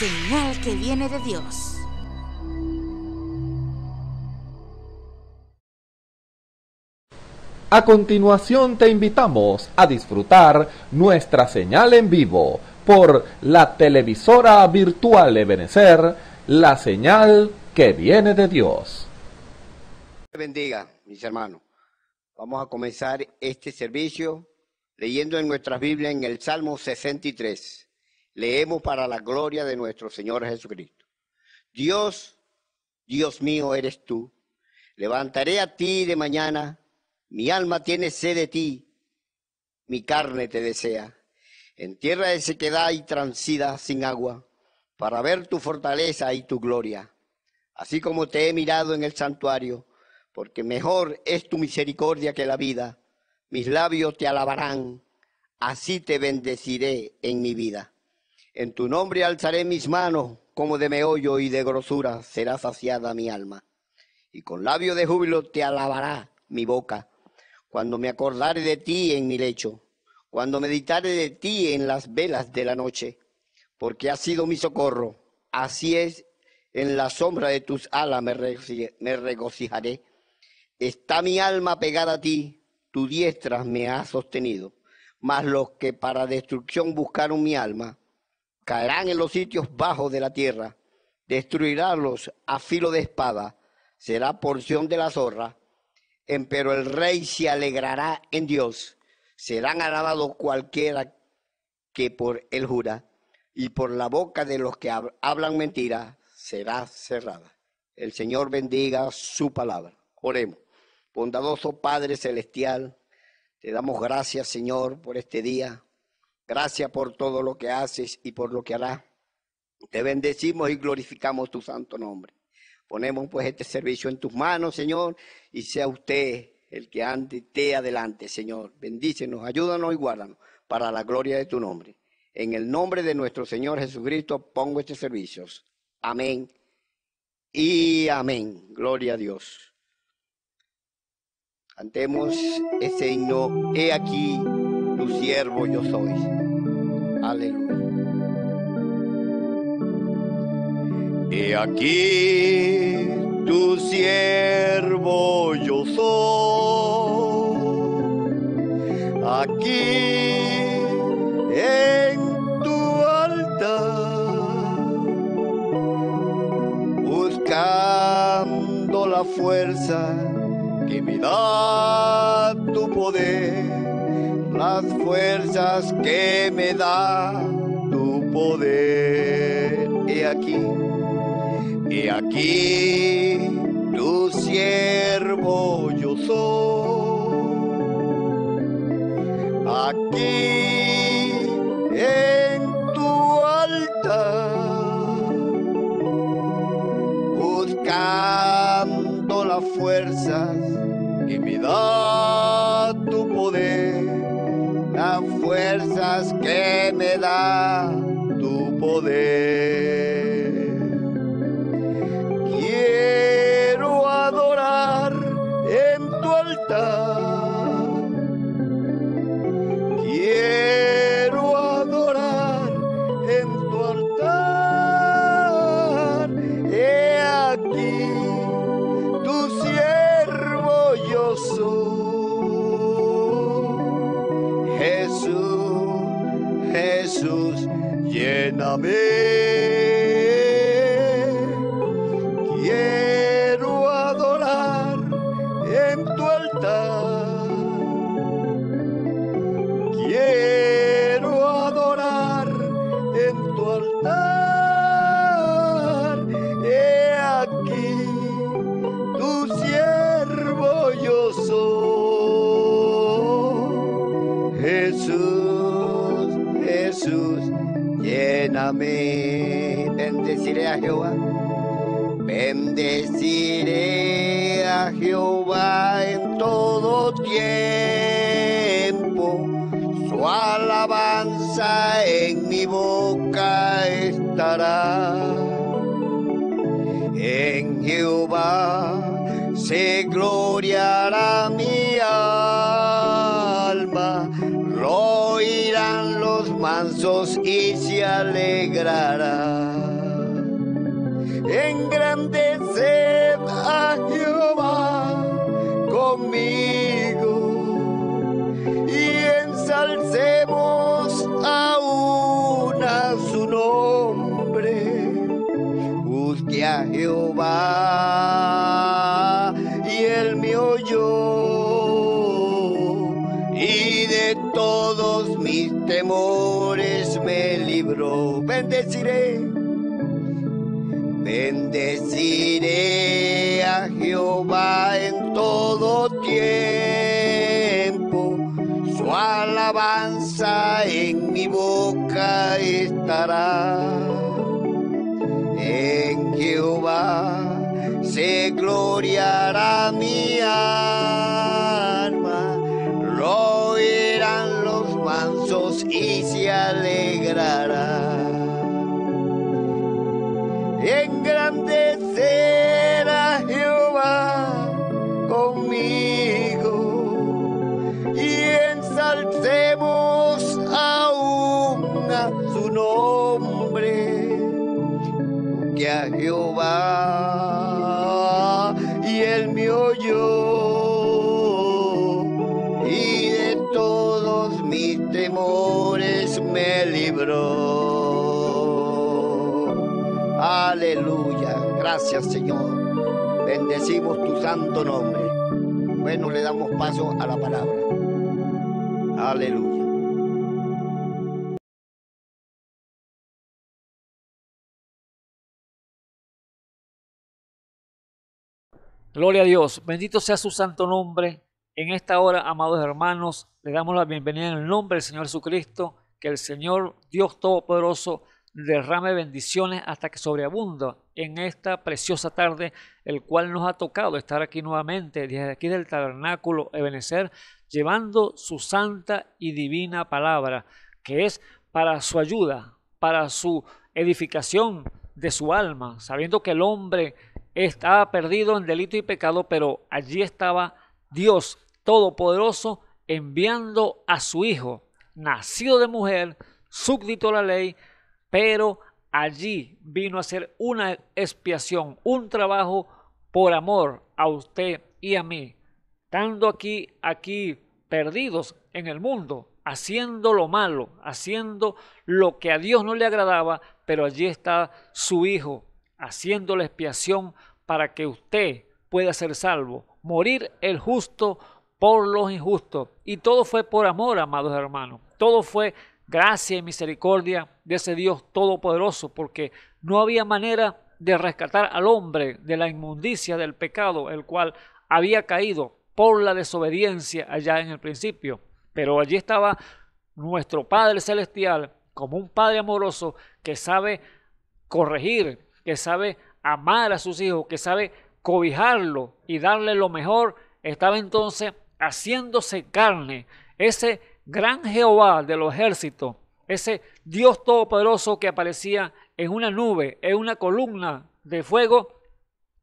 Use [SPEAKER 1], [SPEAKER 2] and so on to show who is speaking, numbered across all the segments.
[SPEAKER 1] señal que viene de Dios.
[SPEAKER 2] A continuación te invitamos a disfrutar nuestra señal en vivo por la televisora virtual Ebenecer, la señal que viene de Dios.
[SPEAKER 3] Bendiga, mis hermanos. Vamos a comenzar este servicio leyendo en nuestra Biblia en el Salmo 63. Leemos para la gloria de nuestro Señor Jesucristo. Dios, Dios mío eres tú. Levantaré a ti de mañana. Mi alma tiene sed de ti. Mi carne te desea. En tierra de sequedad y transida sin agua, para ver tu fortaleza y tu gloria. Así como te he mirado en el santuario, porque mejor es tu misericordia que la vida. Mis labios te alabarán, así te bendeciré en mi vida. En tu nombre alzaré mis manos, como de meollo y de grosura será saciada mi alma. Y con labio de júbilo te alabará mi boca, cuando me acordare de ti en mi lecho, cuando meditare de ti en las velas de la noche, porque has sido mi socorro. Así es, en la sombra de tus alas me, regocijaré. Está mi alma pegada a ti, tu diestra me ha sostenido. Mas los que para destrucción buscaron mi alma, caerán en los sitios bajos de la tierra, destruirálos a filo de espada, será porción de la zorra, em, pero el rey se alegrará en Dios, serán alabados cualquiera que por él jura, y por la boca de los que hablan mentira será cerrada. El Señor bendiga su palabra. Oremos. Bondadoso Padre Celestial, te damos gracias, Señor, por este día. Gracias por todo lo que haces y por lo que harás. Te bendecimos y glorificamos tu santo nombre. Ponemos pues este servicio en tus manos, Señor, y sea usted el que ande y te adelante, Señor. Bendícenos, ayúdanos y guárdanos para la gloria de tu nombre. En el nombre de nuestro Señor Jesucristo pongo este servicio. Amén y amén. Gloria a Dios. Cantemos ese himno, he aquí tu
[SPEAKER 4] siervo yo soy. Y aquí tu siervo yo soy. Aquí en tu altar, buscando la fuerza que me da tu poder las fuerzas que me da tu poder. He aquí, he aquí, tu siervo yo soy. Aquí, en tu alta buscando las fuerzas que me da que me da tu poder. Jesús, Jesús, lléname, bendeciré a Jehová, bendeciré a Jehová Deciré a Jehová en todo tiempo, su alabanza en mi boca estará. En Jehová se gloriará mi alma, lo oirán los mansos y se alegrará engrandecer a Jehová conmigo y ensalcemos aún a su nombre, que a Jehová y el mío yo y de todos mis temores me libró. Aleluya. Gracias, Señor. Bendecimos tu santo nombre.
[SPEAKER 1] Bueno, le damos paso a la palabra. Aleluya.
[SPEAKER 2] Gloria a Dios, bendito
[SPEAKER 1] sea su santo nombre. En esta hora, amados hermanos, le damos la bienvenida en el nombre del Señor Jesucristo, que el Señor Dios Todopoderoso derrame bendiciones hasta que sobreabunda en esta preciosa tarde, el cual nos ha tocado estar aquí nuevamente desde aquí del tabernáculo Ebenecer, llevando su santa y divina palabra, que es para su ayuda, para su edificación de su alma, sabiendo que el hombre estaba perdido en delito y pecado, pero allí estaba Dios Todopoderoso enviando a su Hijo, nacido de mujer, súbdito a la ley, pero allí vino a ser una expiación, un trabajo por amor a usted y a mí, estando aquí, aquí perdidos en el mundo, haciendo lo malo, haciendo lo que a Dios no le agradaba, pero allí está su Hijo haciendo la expiación para que usted pueda ser salvo, morir el justo por los injustos. Y todo fue por amor, amados hermanos. Todo fue gracia y misericordia de ese Dios todopoderoso, porque no había manera de rescatar al hombre de la inmundicia del pecado, el cual había caído por la desobediencia allá en el principio. Pero allí estaba nuestro Padre Celestial como un Padre amoroso que sabe corregir, que sabe amar a sus hijos, que sabe cobijarlo y darle lo mejor, estaba entonces haciéndose carne. Ese gran Jehová de los ejércitos, ese Dios todopoderoso que aparecía en una nube, en una columna de fuego,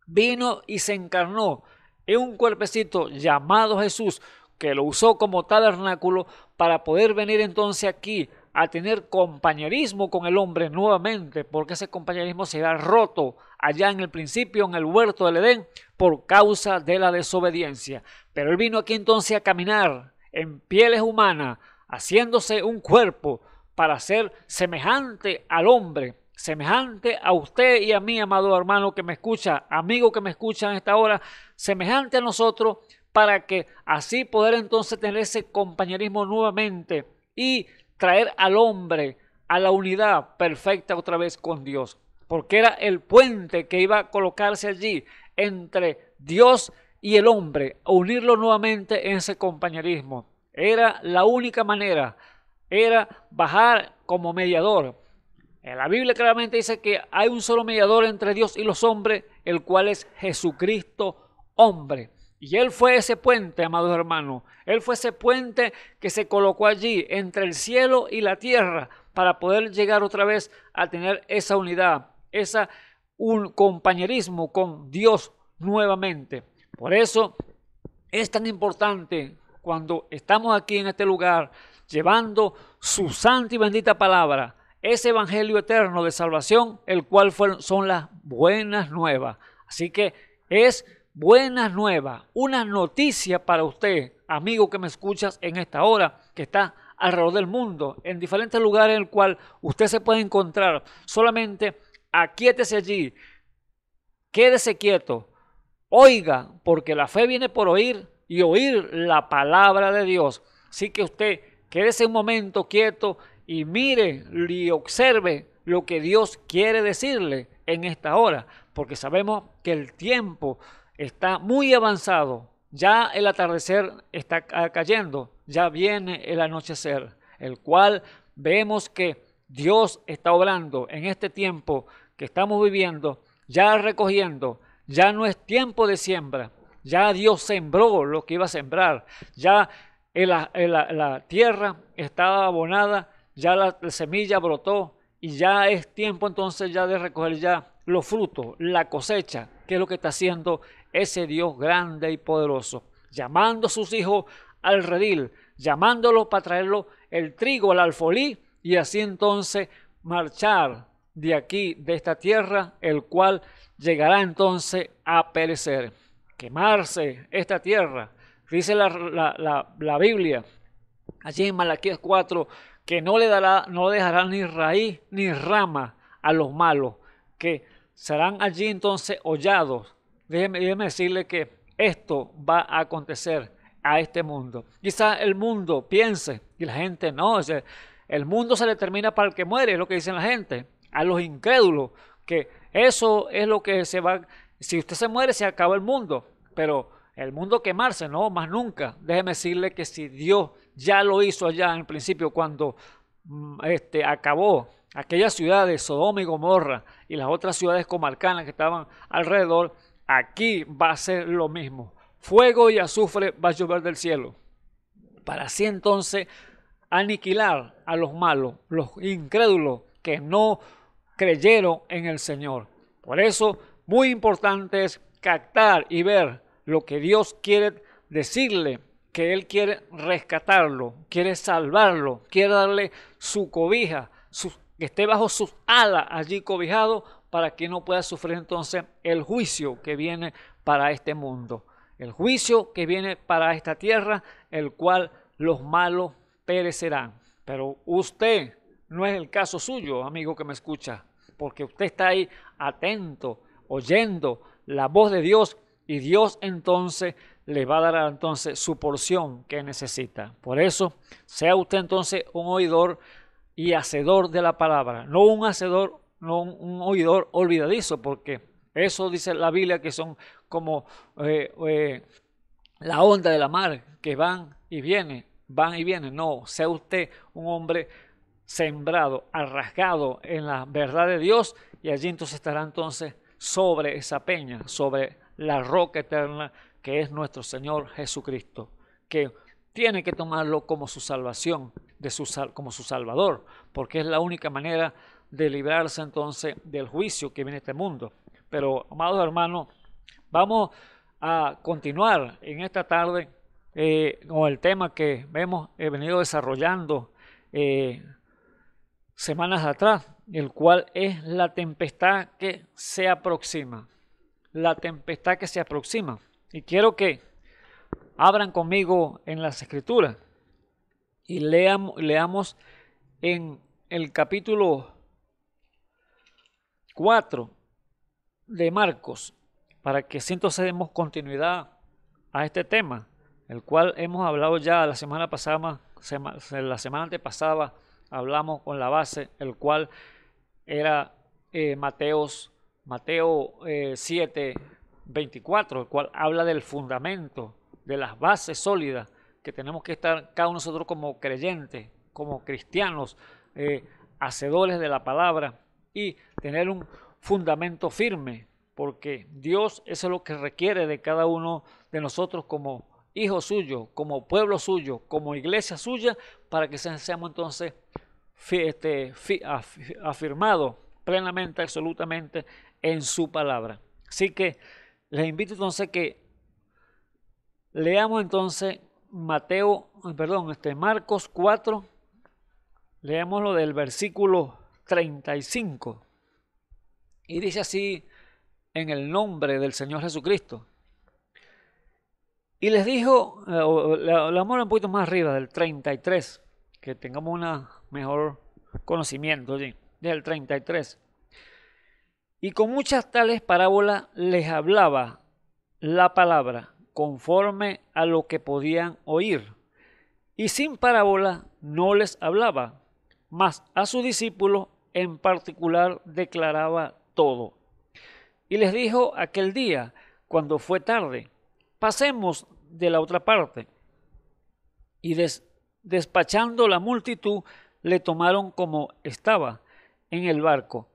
[SPEAKER 1] vino y se encarnó en un cuerpecito llamado Jesús, que lo usó como tabernáculo para poder venir entonces aquí a tener compañerismo con el hombre nuevamente, porque ese compañerismo se había roto allá en el principio, en el huerto del Edén, por causa de la desobediencia. Pero él vino aquí entonces a caminar en pieles humanas, haciéndose un cuerpo para ser semejante al hombre, semejante a usted y a mí, amado hermano que me escucha, amigo que me escucha en esta hora, semejante a nosotros, para que así poder entonces tener ese compañerismo nuevamente y traer al hombre a la unidad perfecta otra vez con Dios, porque era el puente que iba a colocarse allí entre Dios y y el hombre, unirlo nuevamente en ese compañerismo. Era la única manera, era bajar como mediador. En la Biblia claramente dice que hay un solo mediador entre Dios y los hombres, el cual es Jesucristo hombre. Y él fue ese puente, amados hermanos. Él fue ese puente que se colocó allí entre el cielo y la tierra para poder llegar otra vez a tener esa unidad, esa un compañerismo con Dios nuevamente. Por eso es tan importante cuando estamos aquí en este lugar llevando su santa y bendita palabra, ese evangelio eterno de salvación, el cual son las buenas nuevas. Así que es buenas nuevas, una noticia para usted, amigo que me escuchas en esta hora, que está alrededor del mundo, en diferentes lugares en el cual usted se puede encontrar. Solamente aquíétese allí, quédese quieto, Oiga, porque la fe viene por oír y oír la palabra de Dios. Así que usted quédese un momento quieto y mire y observe lo que Dios quiere decirle en esta hora, porque sabemos que el tiempo está muy avanzado. Ya el atardecer está cayendo, ya viene el anochecer, el cual vemos que Dios está obrando en este tiempo que estamos viviendo, ya recogiendo ya no es tiempo de siembra. Ya Dios sembró lo que iba a sembrar. Ya la, tierra estaba abonada, ya la, semilla brotó, y ya es tiempo entonces ya de recoger ya los frutos, la cosecha, que es lo que está haciendo ese Dios grande y poderoso, llamando a sus hijos al redil, llamándolos para traerlo el trigo el alfolí y así entonces marchar de aquí, de esta tierra, el cual llegará entonces a perecer. Quemarse esta tierra, dice la, Biblia, allí en Malaquías 4, que no le dará, no dejará ni raíz ni rama a los malos, que serán allí entonces hollados. Déjeme, decirle que esto va a acontecer a este mundo. Quizá el mundo piense y la gente no, el mundo se determina para el que muere, es lo que dicen la gente a los incrédulos, que eso es lo que se va, si usted se muere se acaba el mundo, pero el mundo quemarse, no, más nunca. Déjeme decirle que si Dios ya lo hizo allá en el principio cuando mm, este, acabó aquellas ciudades, de Sodoma y Gomorra y las otras ciudades comarcanas que estaban alrededor, aquí va a ser lo mismo. Fuego y azufre va a llover del cielo. Para así entonces aniquilar a los malos, los incrédulos que no creyeron en el Señor. Por eso, muy importante es captar y ver lo que Dios quiere decirle, que Él quiere rescatarlo, quiere salvarlo, quiere darle su cobija, que esté bajo sus alas allí cobijado para que no pueda sufrir entonces el juicio que viene para este mundo, el juicio que viene para esta tierra, el cual los malos perecerán. Pero usted no es el caso suyo, amigo que me escucha porque usted está ahí atento, oyendo la voz de Dios y Dios entonces le va a dar entonces su porción que necesita. Por eso, sea usted entonces un oidor y hacedor de la palabra, no un hacedor, no un, oidor olvidadizo, porque eso dice la Biblia que son como eh, eh, la onda de la mar, que van y vienen, van y vienen. No, sea usted un hombre sembrado, arrasgado en la verdad de Dios y allí entonces estará entonces sobre esa peña, sobre la roca eterna que es nuestro Señor Jesucristo, que tiene que tomarlo como su salvación, de su, como su salvador, porque es la única manera de librarse entonces del juicio que viene este mundo. Pero, amados hermanos, vamos a continuar en esta tarde eh, con el tema que hemos venido desarrollando eh, semanas atrás, el cual es la tempestad que se aproxima. La tempestad que se aproxima. Y quiero que abran conmigo en las escrituras y leamos en el capítulo 4 de Marcos, para que siento demos continuidad a este tema, el cual hemos hablado ya la semana pasada, la semana antepasada hablamos con la base, el cual era eh, Mateo 7, eh, 24, el cual habla del fundamento, de las bases sólidas que tenemos que estar cada uno de nosotros como creyentes, como cristianos, eh, hacedores de la palabra y tener un fundamento firme, porque Dios es lo que requiere de cada uno de nosotros como Hijo suyo, como pueblo suyo, como iglesia suya, para que seamos entonces este, afirmados plenamente, absolutamente en su palabra. Así que les invito entonces que leamos entonces Mateo, perdón, este Marcos 4, leemos lo del versículo 35. Y dice así en el nombre del Señor Jesucristo. Y les dijo, eh, la, la un poquito más arriba, del 33, que tengamos un mejor conocimiento del 33. Y con muchas tales parábolas les hablaba la palabra conforme a lo que podían oír. Y sin parábola no les hablaba, mas a su discípulo en particular declaraba todo. Y les dijo aquel día, cuando fue tarde, Pasemos de la otra parte. Y despachando la multitud, le tomaron como estaba en el barco.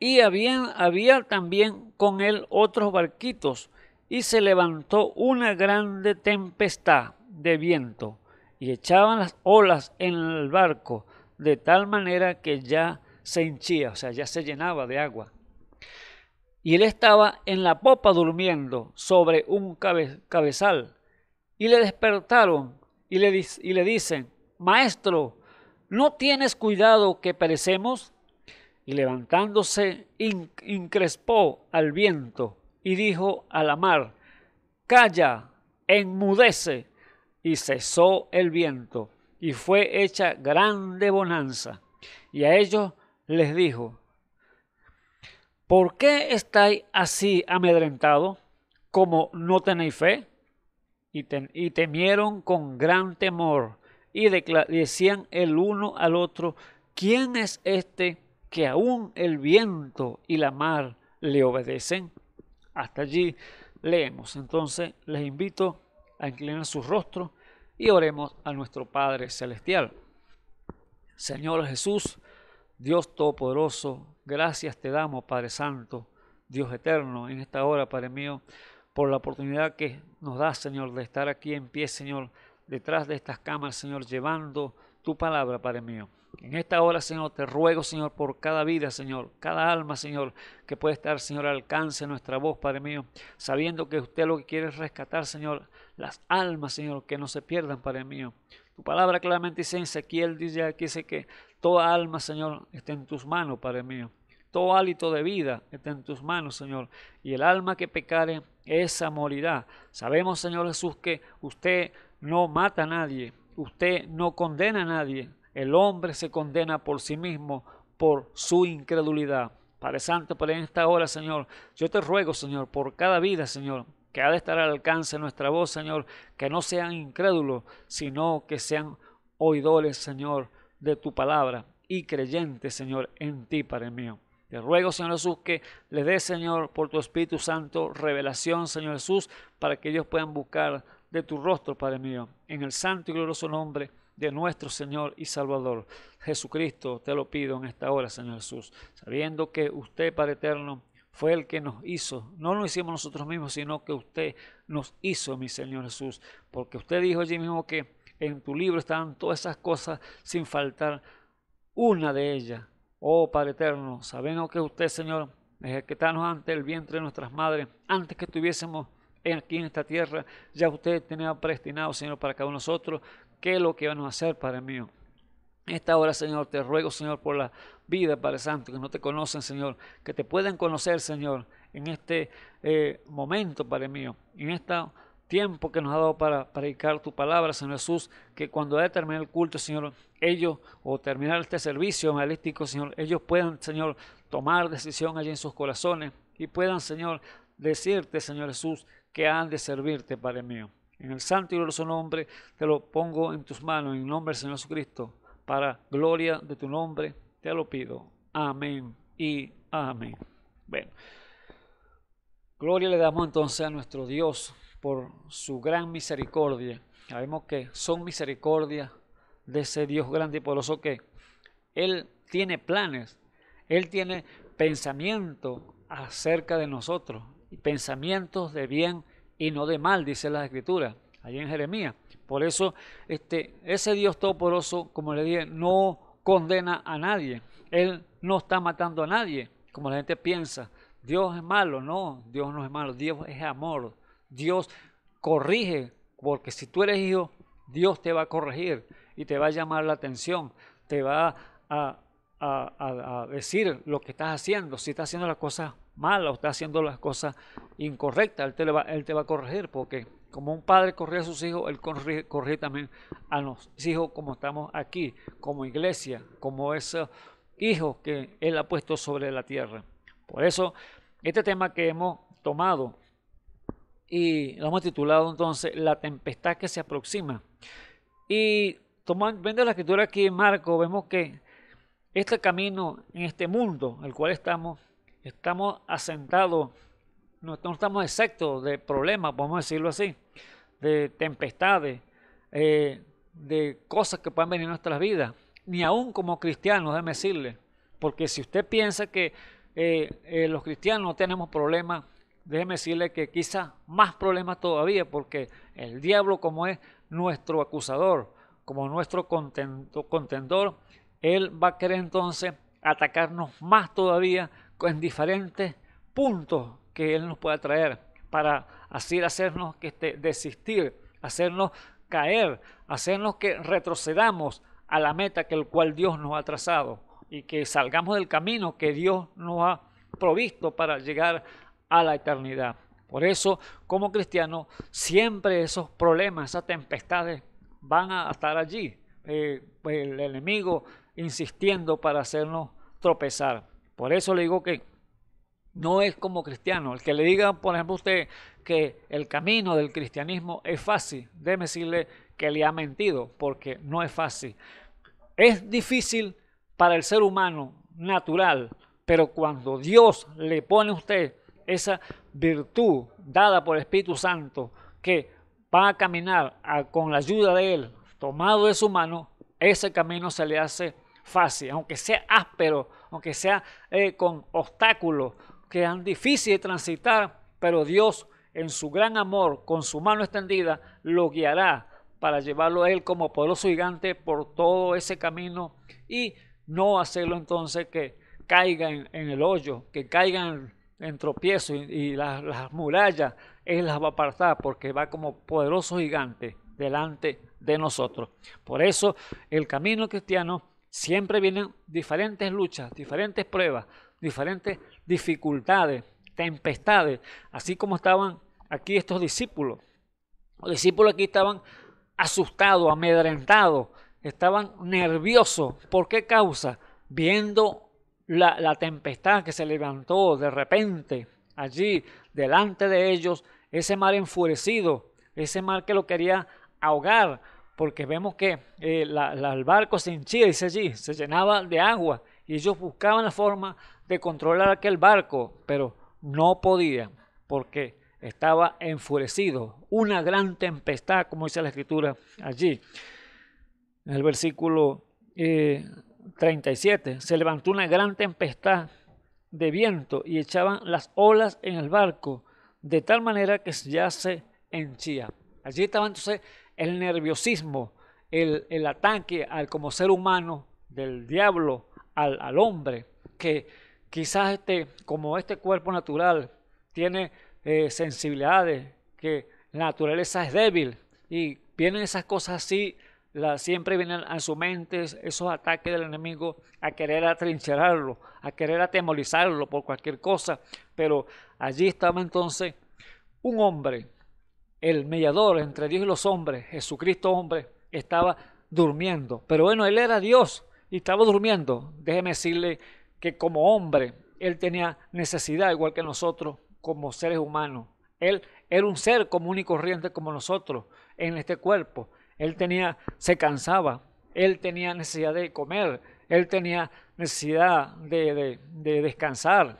[SPEAKER 1] Y había, había también con él otros barquitos, y se levantó una grande tempestad de viento, y echaban las olas en el barco, de tal manera que ya se hinchía, o sea, ya se llenaba de agua y él estaba en la popa durmiendo sobre un cabezal. Y le despertaron y le, y le dicen, Maestro, ¿no tienes cuidado que perecemos? Y levantándose, increspó al viento y dijo a la mar, Calla, enmudece. Y cesó el viento y fue hecha grande bonanza. Y a ellos les dijo, ¿Por qué estáis así amedrentados como no tenéis fe? Y, temieron con gran temor y decían el uno al otro, ¿quién es este que aún el viento y la mar le obedecen? Hasta allí leemos. Entonces les invito a inclinar sus rostros y oremos a nuestro Padre Celestial. Señor Jesús, Dios Todopoderoso, Gracias te damos, Padre Santo, Dios eterno, en esta hora, Padre mío, por la oportunidad que nos das, Señor, de estar aquí en pie, Señor, detrás de estas cámaras, Señor, llevando tu palabra, Padre mío. En esta hora, Señor, te ruego, Señor, por cada vida, Señor, cada alma, Señor, que puede estar, Señor, alcance nuestra voz, Padre mío, sabiendo que usted lo que quiere es rescatar, Señor, las almas, Señor, que no se pierdan, Padre mío. Tu palabra claramente dice en Ezequiel, dice aquí, dice que toda alma, Señor, está en tus manos, Padre mío todo hálito de vida está en tus manos, Señor, y el alma que pecare, esa morirá. Sabemos, Señor Jesús, que usted no mata a nadie, usted no condena a nadie. El hombre se condena por sí mismo, por su incredulidad. Padre Santo, pero pues en esta hora, Señor, yo te ruego, Señor, por cada vida, Señor, que ha de estar al alcance nuestra voz, Señor, que no sean incrédulos, sino que sean oidores, Señor, de tu palabra y creyentes, Señor, en ti, Padre mío ruego, Señor Jesús, que le dé, Señor, por tu Espíritu Santo, revelación, Señor Jesús, para que ellos puedan buscar de tu rostro, Padre mío, en el santo y glorioso nombre de nuestro Señor y Salvador Jesucristo, te lo pido en esta hora, Señor Jesús, sabiendo que usted, Padre eterno, fue el que nos hizo. No lo hicimos nosotros mismos, sino que usted nos hizo, mi Señor Jesús, porque usted dijo allí mismo que en tu libro estaban todas esas cosas sin faltar una de ellas Oh Padre Eterno, sabemos que usted, Señor, que está ante el vientre de nuestras madres, antes que estuviésemos aquí en esta tierra, ya usted tenía predestinado, Señor, para cada uno de nosotros, qué es lo que vamos a hacer, Padre mío. Esta hora, Señor, te ruego, Señor, por la vida, Padre Santo, que no te conocen, Señor, que te puedan conocer, Señor, en este eh, momento, Padre mío, en esta tiempo que nos ha dado para predicar tu palabra, Señor Jesús, que cuando haya terminado el culto, Señor, ellos, o terminar este servicio evangelístico, Señor, ellos puedan, Señor, tomar decisión allí en sus corazones y puedan, Señor, decirte, Señor Jesús, que han de servirte, Padre mío. En el santo y glorioso nombre te lo pongo en tus manos, en el nombre del Señor Jesucristo, para gloria de tu nombre, te lo pido. Amén y amén. Bueno, gloria le damos entonces a nuestro Dios por su gran misericordia. Sabemos que son misericordia de ese Dios grande y poderoso que Él tiene planes, Él tiene pensamiento acerca de nosotros, pensamientos de bien y no de mal, dice la Escritura, allí en Jeremías. Por eso, este, ese Dios poroso como le dije, no condena a nadie. Él no está matando a nadie, como la gente piensa. Dios es malo, no, Dios no es malo, Dios es amor. Dios corrige, porque si tú eres hijo, Dios te va a corregir y te va a llamar la atención, te va a, decir lo que estás haciendo, si estás haciendo las cosas malas o estás haciendo las cosas incorrectas, Él te, va, él te va a corregir, porque como un padre corrige a sus hijos, Él corrige, corrige también a los hijos como estamos aquí, como iglesia, como esos hijos que Él ha puesto sobre la tierra. Por eso, este tema que hemos tomado, y lo hemos titulado entonces La tempestad que se aproxima. Y tomando, la escritura aquí en Marco, vemos que este camino en este mundo el cual estamos, estamos asentados, no, estamos exactos de problemas, podemos decirlo así, de tempestades, eh, de cosas que pueden venir en nuestras vidas, ni aún como cristianos, déjeme decirle, porque si usted piensa que eh, eh, los cristianos no tenemos problemas, déjeme decirle que quizá más problemas todavía, porque el diablo como es nuestro acusador, como nuestro contendor, él va a querer entonces atacarnos más todavía con diferentes puntos que él nos pueda traer para así hacernos que este, desistir, hacernos caer, hacernos que retrocedamos a la meta que el cual Dios nos ha trazado y que salgamos del camino que Dios nos ha provisto para llegar a la eternidad. Por eso, como cristiano, siempre esos problemas, esas tempestades van a estar allí. Eh, pues, el enemigo insistiendo para hacernos tropezar. Por eso le digo que no es como cristiano. El que le diga, por ejemplo, usted que el camino del cristianismo es fácil, déme decirle que le ha mentido, porque no es fácil. Es difícil para el ser humano natural, pero cuando Dios le pone a usted esa virtud dada por el Espíritu Santo que va a caminar con la ayuda de Él, tomado de su mano, ese camino se le hace fácil, aunque sea áspero, aunque sea eh, con obstáculos que sean difíciles de transitar, pero Dios en su gran amor, con su mano extendida, lo guiará para llevarlo a Él como poderoso gigante por todo ese camino y no hacerlo entonces que caiga en, en el hoyo, que caiga en en tropiezo y, las, murallas, Él las va a apartar porque va como poderoso gigante delante de nosotros. Por eso el camino cristiano siempre vienen diferentes luchas, diferentes pruebas, diferentes dificultades, tempestades, así como estaban aquí estos discípulos. Los discípulos aquí estaban asustados, amedrentados, estaban nerviosos. ¿Por qué causa? Viendo la, tempestad que se levantó de repente allí delante de ellos, ese mar enfurecido, ese mar que lo quería ahogar, porque vemos que eh, el barco se hinchía, y allí, se llenaba de agua, y ellos buscaban la forma de controlar aquel barco, pero no podían, porque estaba enfurecido, una gran tempestad, como dice la escritura allí, en el versículo eh, 37. Se levantó una gran tempestad de viento y echaban las olas en el barco de tal manera que ya se henchía. Allí estaba entonces el nerviosismo, el, ataque al como ser humano del diablo al, hombre, que quizás este, como este cuerpo natural tiene eh, sensibilidades, que la naturaleza es débil y vienen esas cosas así siempre vienen a su mente esos ataques del enemigo a querer atrincherarlo, a querer atemorizarlo por cualquier cosa. Pero allí estaba entonces un hombre, el mediador entre Dios y los hombres, Jesucristo hombre, estaba durmiendo. Pero bueno, él era Dios y estaba durmiendo. Déjeme decirle que como hombre, él tenía necesidad igual que nosotros como seres humanos. Él era un ser común y corriente como nosotros en este cuerpo. Él tenía, se cansaba, él tenía necesidad de comer, él tenía necesidad de, de descansar,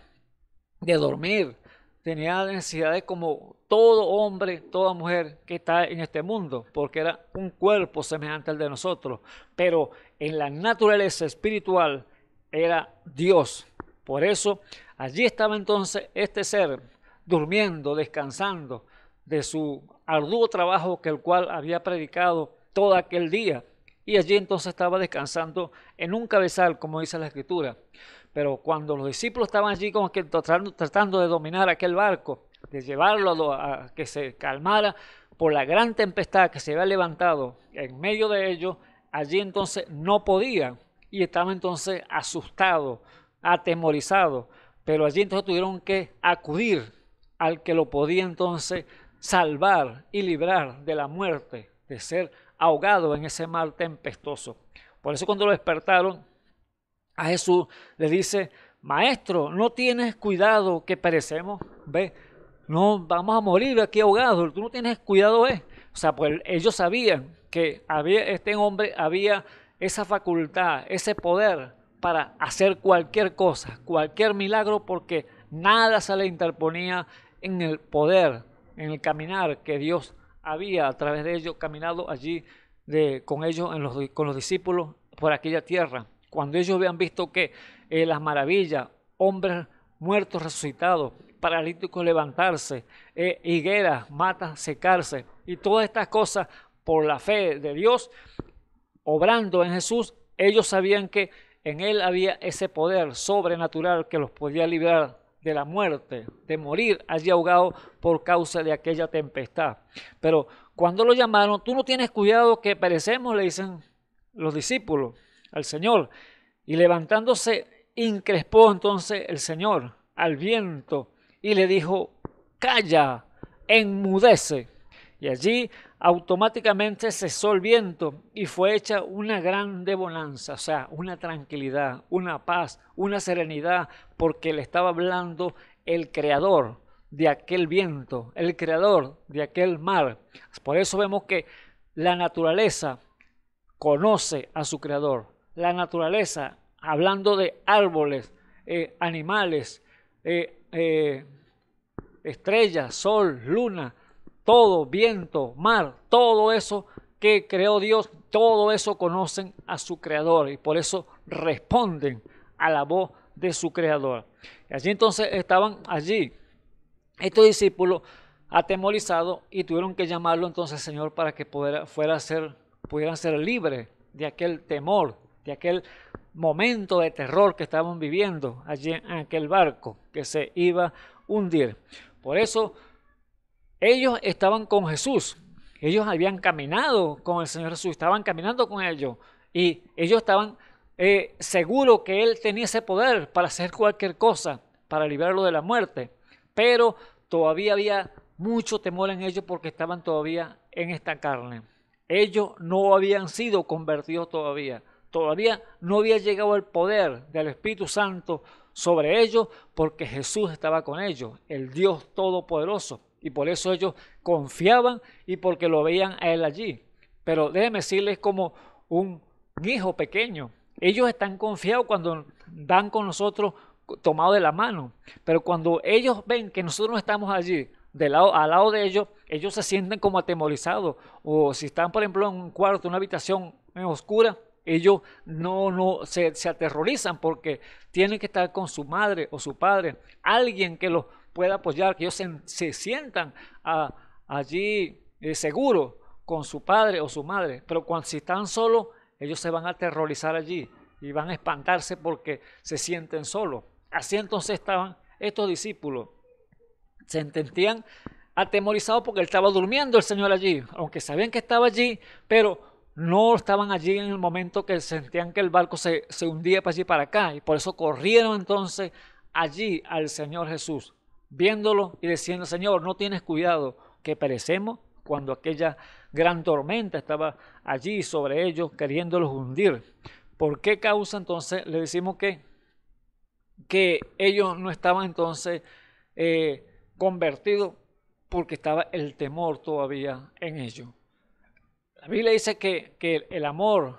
[SPEAKER 1] de dormir, tenía necesidad de como todo hombre, toda mujer que está en este mundo, porque era un cuerpo semejante al de nosotros, pero en la naturaleza espiritual era Dios. Por eso allí estaba entonces este ser durmiendo, descansando de su arduo trabajo que el cual había predicado todo aquel día. Y allí entonces estaba descansando en un cabezal, como dice la escritura. Pero cuando los discípulos estaban allí como que tratando, de dominar aquel barco, de llevarlo a, a, que se calmara por la gran tempestad que se había levantado en medio de ellos, allí entonces no podían y estaban entonces asustados, atemorizados. Pero allí entonces tuvieron que acudir al que lo podía entonces salvar y librar de la muerte, de ser ahogado en ese mar tempestuoso. Por eso cuando lo despertaron, a Jesús le dice, maestro, no tienes cuidado que perecemos, ve, no vamos a morir aquí ahogados, tú no tienes cuidado, ve. O sea, pues ellos sabían que había, este hombre había esa facultad, ese poder para hacer cualquier cosa, cualquier milagro, porque nada se le interponía en el poder en el caminar que Dios había a través de ellos caminado allí de, con ellos, en los, con los discípulos por aquella tierra. Cuando ellos habían visto que eh, las maravillas, hombres muertos resucitados, paralíticos levantarse, eh, higueras, matas secarse y todas estas cosas por la fe de Dios, obrando en Jesús, ellos sabían que en Él había ese poder sobrenatural que los podía librar de la muerte, de morir allí ahogado por causa de aquella tempestad. Pero cuando lo llamaron, tú no tienes cuidado que perecemos, le dicen los discípulos al Señor. Y levantándose, increspó entonces el Señor al viento y le dijo, calla, enmudece. Y allí automáticamente cesó el viento y fue hecha una grande bonanza, o sea, una tranquilidad, una paz, una serenidad, porque le estaba hablando el creador de aquel viento, el creador de aquel mar. Por eso vemos que la naturaleza conoce a su creador. La naturaleza, hablando de árboles, eh, animales, eh, eh, estrellas, sol, luna, todo, viento, mar, todo eso que creó Dios, todo eso conocen a su creador y por eso responden a la voz de su creador. Y allí entonces estaban allí estos discípulos atemorizados y tuvieron que llamarlo entonces Señor para que pudiera, fuera ser, pudieran ser libres de aquel temor, de aquel momento de terror que estaban viviendo allí en aquel barco que se iba a hundir. Por eso ellos estaban con Jesús. Ellos habían caminado con el Señor Jesús, estaban caminando con ellos. Y ellos estaban eh, seguros que Él tenía ese poder para hacer cualquier cosa, para liberarlo de la muerte. Pero todavía había mucho temor en ellos porque estaban todavía en esta carne. Ellos no habían sido convertidos todavía. Todavía no había llegado el poder del Espíritu Santo sobre ellos porque Jesús estaba con ellos, el Dios Todopoderoso. Y por eso ellos confiaban y porque lo veían a él allí. Pero déjenme decirles como un hijo pequeño. Ellos están confiados cuando dan con nosotros tomado de la mano. Pero cuando ellos ven que nosotros no estamos allí, de lado, al lado de ellos, ellos se sienten como atemorizados. O si están, por ejemplo, en un cuarto, una habitación oscura, ellos no, no se, se aterrorizan porque tienen que estar con su madre o su padre, alguien que los pueda apoyar, que ellos se, sientan allí eh, seguro seguros con su padre o su madre. Pero cuando si están solos, ellos se van a aterrorizar allí y van a espantarse porque se sienten solos. Así entonces estaban estos discípulos. Se sentían atemorizados porque él estaba durmiendo el Señor allí, aunque sabían que estaba allí, pero no estaban allí en el momento que sentían que el barco se, se hundía para allí para acá. Y por eso corrieron entonces allí al Señor Jesús viéndolo y diciendo, Señor, no tienes cuidado que perecemos cuando aquella gran tormenta estaba allí sobre ellos queriéndolos hundir. ¿Por qué causa entonces le decimos que, que ellos no estaban entonces eh, convertidos? Porque estaba el temor todavía en ellos. La Biblia dice que, que el amor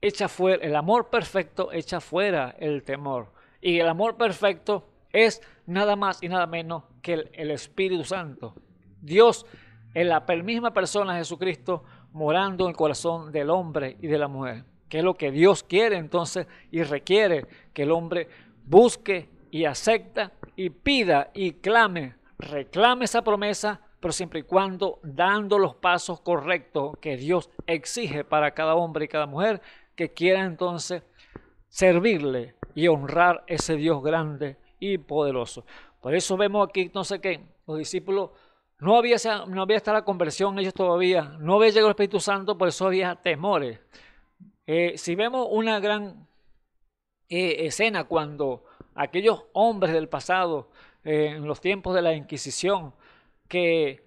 [SPEAKER 1] echa fuera, el amor perfecto echa fuera el temor. Y el amor perfecto es nada más y nada menos que el, Espíritu Santo. Dios en la misma persona Jesucristo morando en el corazón del hombre y de la mujer, que es lo que Dios quiere entonces y requiere que el hombre busque y acepta y pida y clame, reclame esa promesa, pero siempre y cuando dando los pasos correctos que Dios exige para cada hombre y cada mujer que quiera entonces servirle y honrar ese Dios grande y poderoso. Por eso vemos aquí, no sé qué, los discípulos no había, no había hasta la conversión, ellos todavía, no había llegado el Espíritu Santo, por eso había temores. Eh, si vemos una gran eh, escena cuando aquellos hombres del pasado, eh, en los tiempos de la Inquisición, que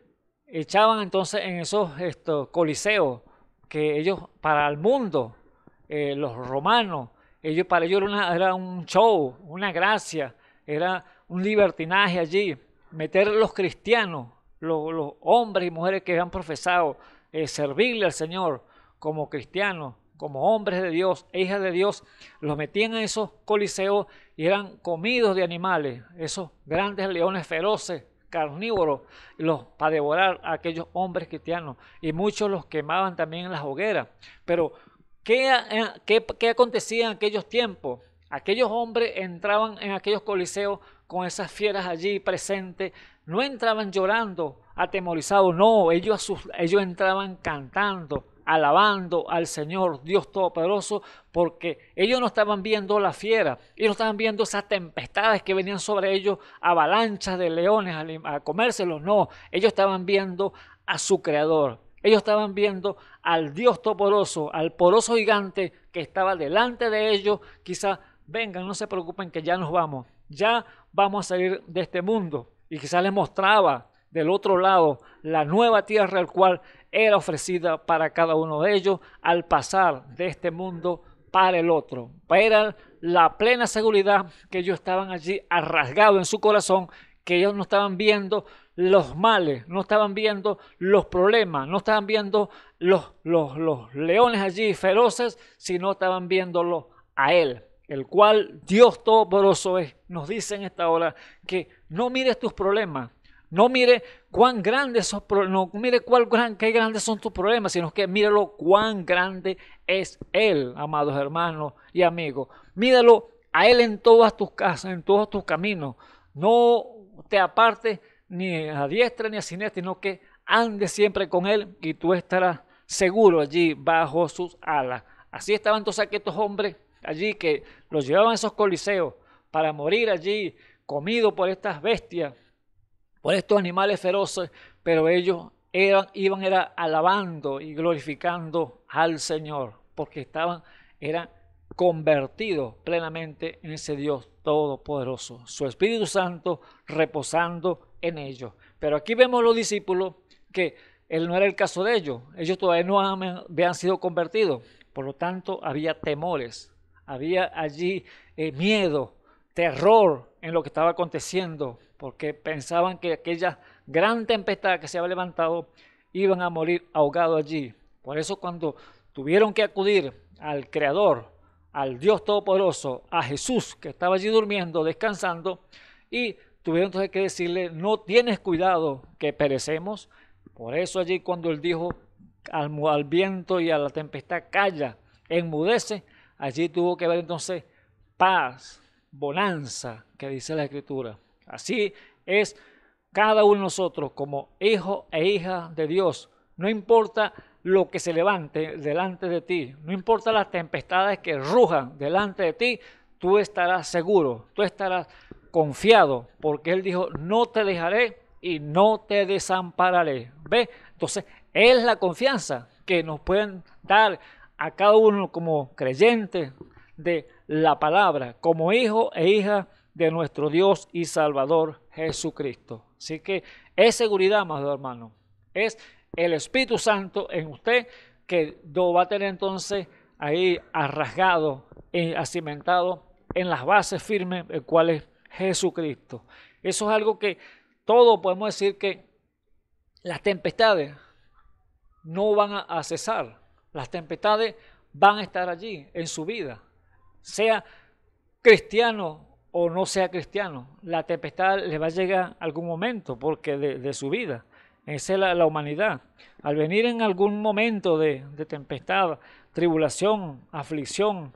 [SPEAKER 1] echaban entonces en esos coliseos, que ellos para el mundo, los romanos, ellos para ellos era un show, una gracia, era un libertinaje allí, meter los cristianos, los, hombres y mujeres que habían profesado eh, servirle al Señor como cristianos, como hombres de Dios, hijas de Dios, los metían en esos coliseos y eran comidos de animales, esos grandes leones feroces, carnívoros, los, para devorar a aquellos hombres cristianos. Y muchos los quemaban también en las hogueras. Pero, ¿qué, qué acontecía en aquellos tiempos? Aquellos hombres entraban en aquellos coliseos con esas fieras allí presentes, no entraban llorando, atemorizados, no, ellos, ellos entraban cantando, alabando al Señor Dios Todopoderoso, porque ellos no estaban viendo la fiera, ellos no estaban viendo esas tempestades que venían sobre ellos, avalanchas de leones a, comérselos, no, ellos estaban viendo a su Creador, ellos estaban viendo al Dios Todopoderoso, al poroso gigante que estaba delante de ellos, quizá vengan, no se preocupen que ya nos vamos, ya vamos a salir de este mundo. Y quizás les mostraba del otro lado la nueva tierra, el cual era ofrecida para cada uno de ellos al pasar de este mundo para el otro. Era la plena seguridad que ellos estaban allí arrasgados en su corazón, que ellos no estaban viendo los males, no estaban viendo los problemas, no estaban viendo los, los, los leones allí feroces, sino estaban viéndolo a él, el cual Dios Todopoderoso es, nos dice en esta hora que no mires tus problemas, no mire cuán grandes son, no mire grandes son tus problemas, sino que míralo cuán grande es Él, amados hermanos y amigos. Míralo a Él en todas tus casas, en todos tus caminos. No te apartes ni a diestra ni a siniestra, sino que ande siempre con Él y tú estarás seguro allí bajo sus alas. Así estaban entonces aquellos hombres allí que los llevaban a esos coliseos para morir allí, comido por estas bestias, por estos animales feroces, pero ellos eran, iban alabando y glorificando al Señor, porque estaban, eran convertidos plenamente en ese Dios todopoderoso, su Espíritu Santo reposando en ellos. Pero aquí vemos los discípulos que él no era el caso de ellos, ellos todavía no habían sido convertidos, por lo tanto había temores, había allí eh, miedo, terror en lo que estaba aconteciendo, porque pensaban que aquella gran tempestad que se había levantado iban a morir ahogados allí. Por eso cuando tuvieron que acudir al Creador, al Dios Todopoderoso, a Jesús, que estaba allí durmiendo, descansando, y tuvieron entonces que decirle, no tienes cuidado que perecemos. Por eso allí cuando él dijo al viento y a la tempestad, calla, enmudece, Allí tuvo que ver entonces paz, bonanza, que dice la Escritura. Así es cada uno de nosotros como hijo e hija de Dios. No importa lo que se levante delante de ti, no importa las tempestades que rujan delante de ti, tú estarás seguro, tú estarás confiado, porque Él dijo, no te dejaré y no te desampararé. ¿Ve? Entonces, es la confianza que nos pueden dar a cada uno como creyente de la palabra, como hijo e hija de nuestro Dios y Salvador Jesucristo. Así que es seguridad, más hermano. Es el Espíritu Santo en usted que lo va a tener entonces ahí arrasgado, acimentado en las bases firmes, el cual es Jesucristo. Eso es algo que todos podemos decir que las tempestades no van a cesar. Las tempestades van a estar allí en su vida, sea cristiano o no sea cristiano. La tempestad le va a llegar algún momento porque de, su vida. Esa es la, humanidad. Al venir en algún momento de, tempestad, tribulación, aflicción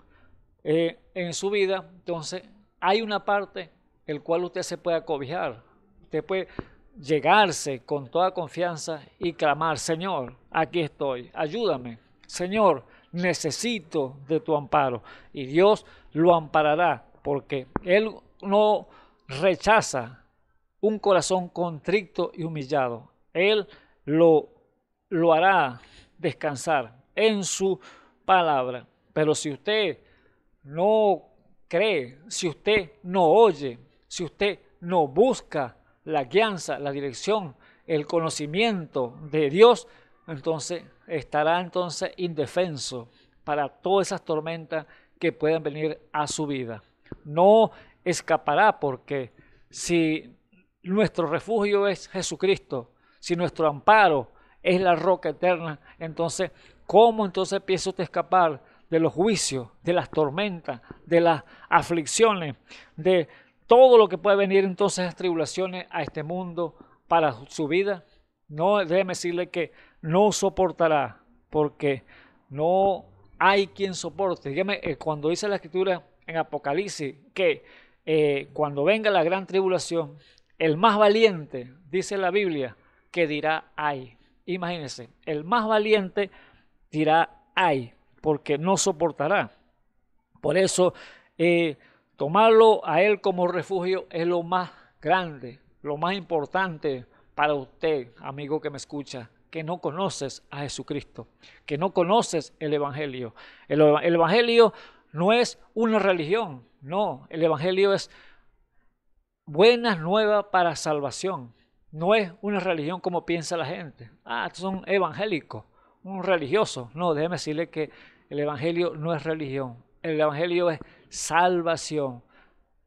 [SPEAKER 1] eh, en su vida, entonces hay una parte el cual usted se puede acobijar. Usted puede llegarse con toda confianza y clamar, Señor, aquí estoy, ayúdame. Señor, necesito de tu amparo. Y Dios lo amparará porque Él no rechaza un corazón contrito y humillado. Él lo, lo hará descansar en su palabra. Pero si usted no cree, si usted no oye, si usted no busca la guianza, la dirección, el conocimiento de Dios, entonces estará entonces indefenso para todas esas tormentas que puedan venir a su vida. No escapará porque si nuestro refugio es Jesucristo, si nuestro amparo es la roca eterna, entonces, ¿cómo entonces empieza usted escapar de los juicios, de las tormentas, de las aflicciones, de todo lo que puede venir entonces las tribulaciones a este mundo para su vida? No, déjeme decirle que no soportará, porque no hay quien soporte. Dígame, eh, cuando dice la escritura en Apocalipsis que eh, cuando venga la gran tribulación, el más valiente, dice la Biblia, que dirá ay. Imagínense, el más valiente dirá ay, porque no soportará. Por eso, eh, tomarlo a él como refugio es lo más grande, lo más importante para usted, amigo que me escucha que no conoces a Jesucristo, que no conoces el Evangelio. El, Evangelio no es una religión, no, el Evangelio es buena, nueva para salvación. No es una religión como piensa la gente. Ah, son evangélico, un religioso. No, déjeme decirle que el Evangelio no es religión. El Evangelio es salvación.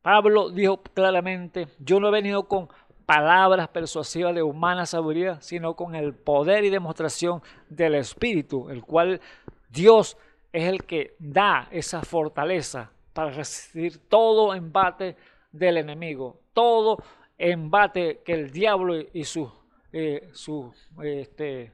[SPEAKER 1] Pablo dijo claramente, yo no he venido con palabras persuasivas de humana sabiduría, sino con el poder y demostración del Espíritu, el cual Dios es el que da esa fortaleza para resistir todo embate del enemigo, todo embate que el diablo y sus eh, su, este,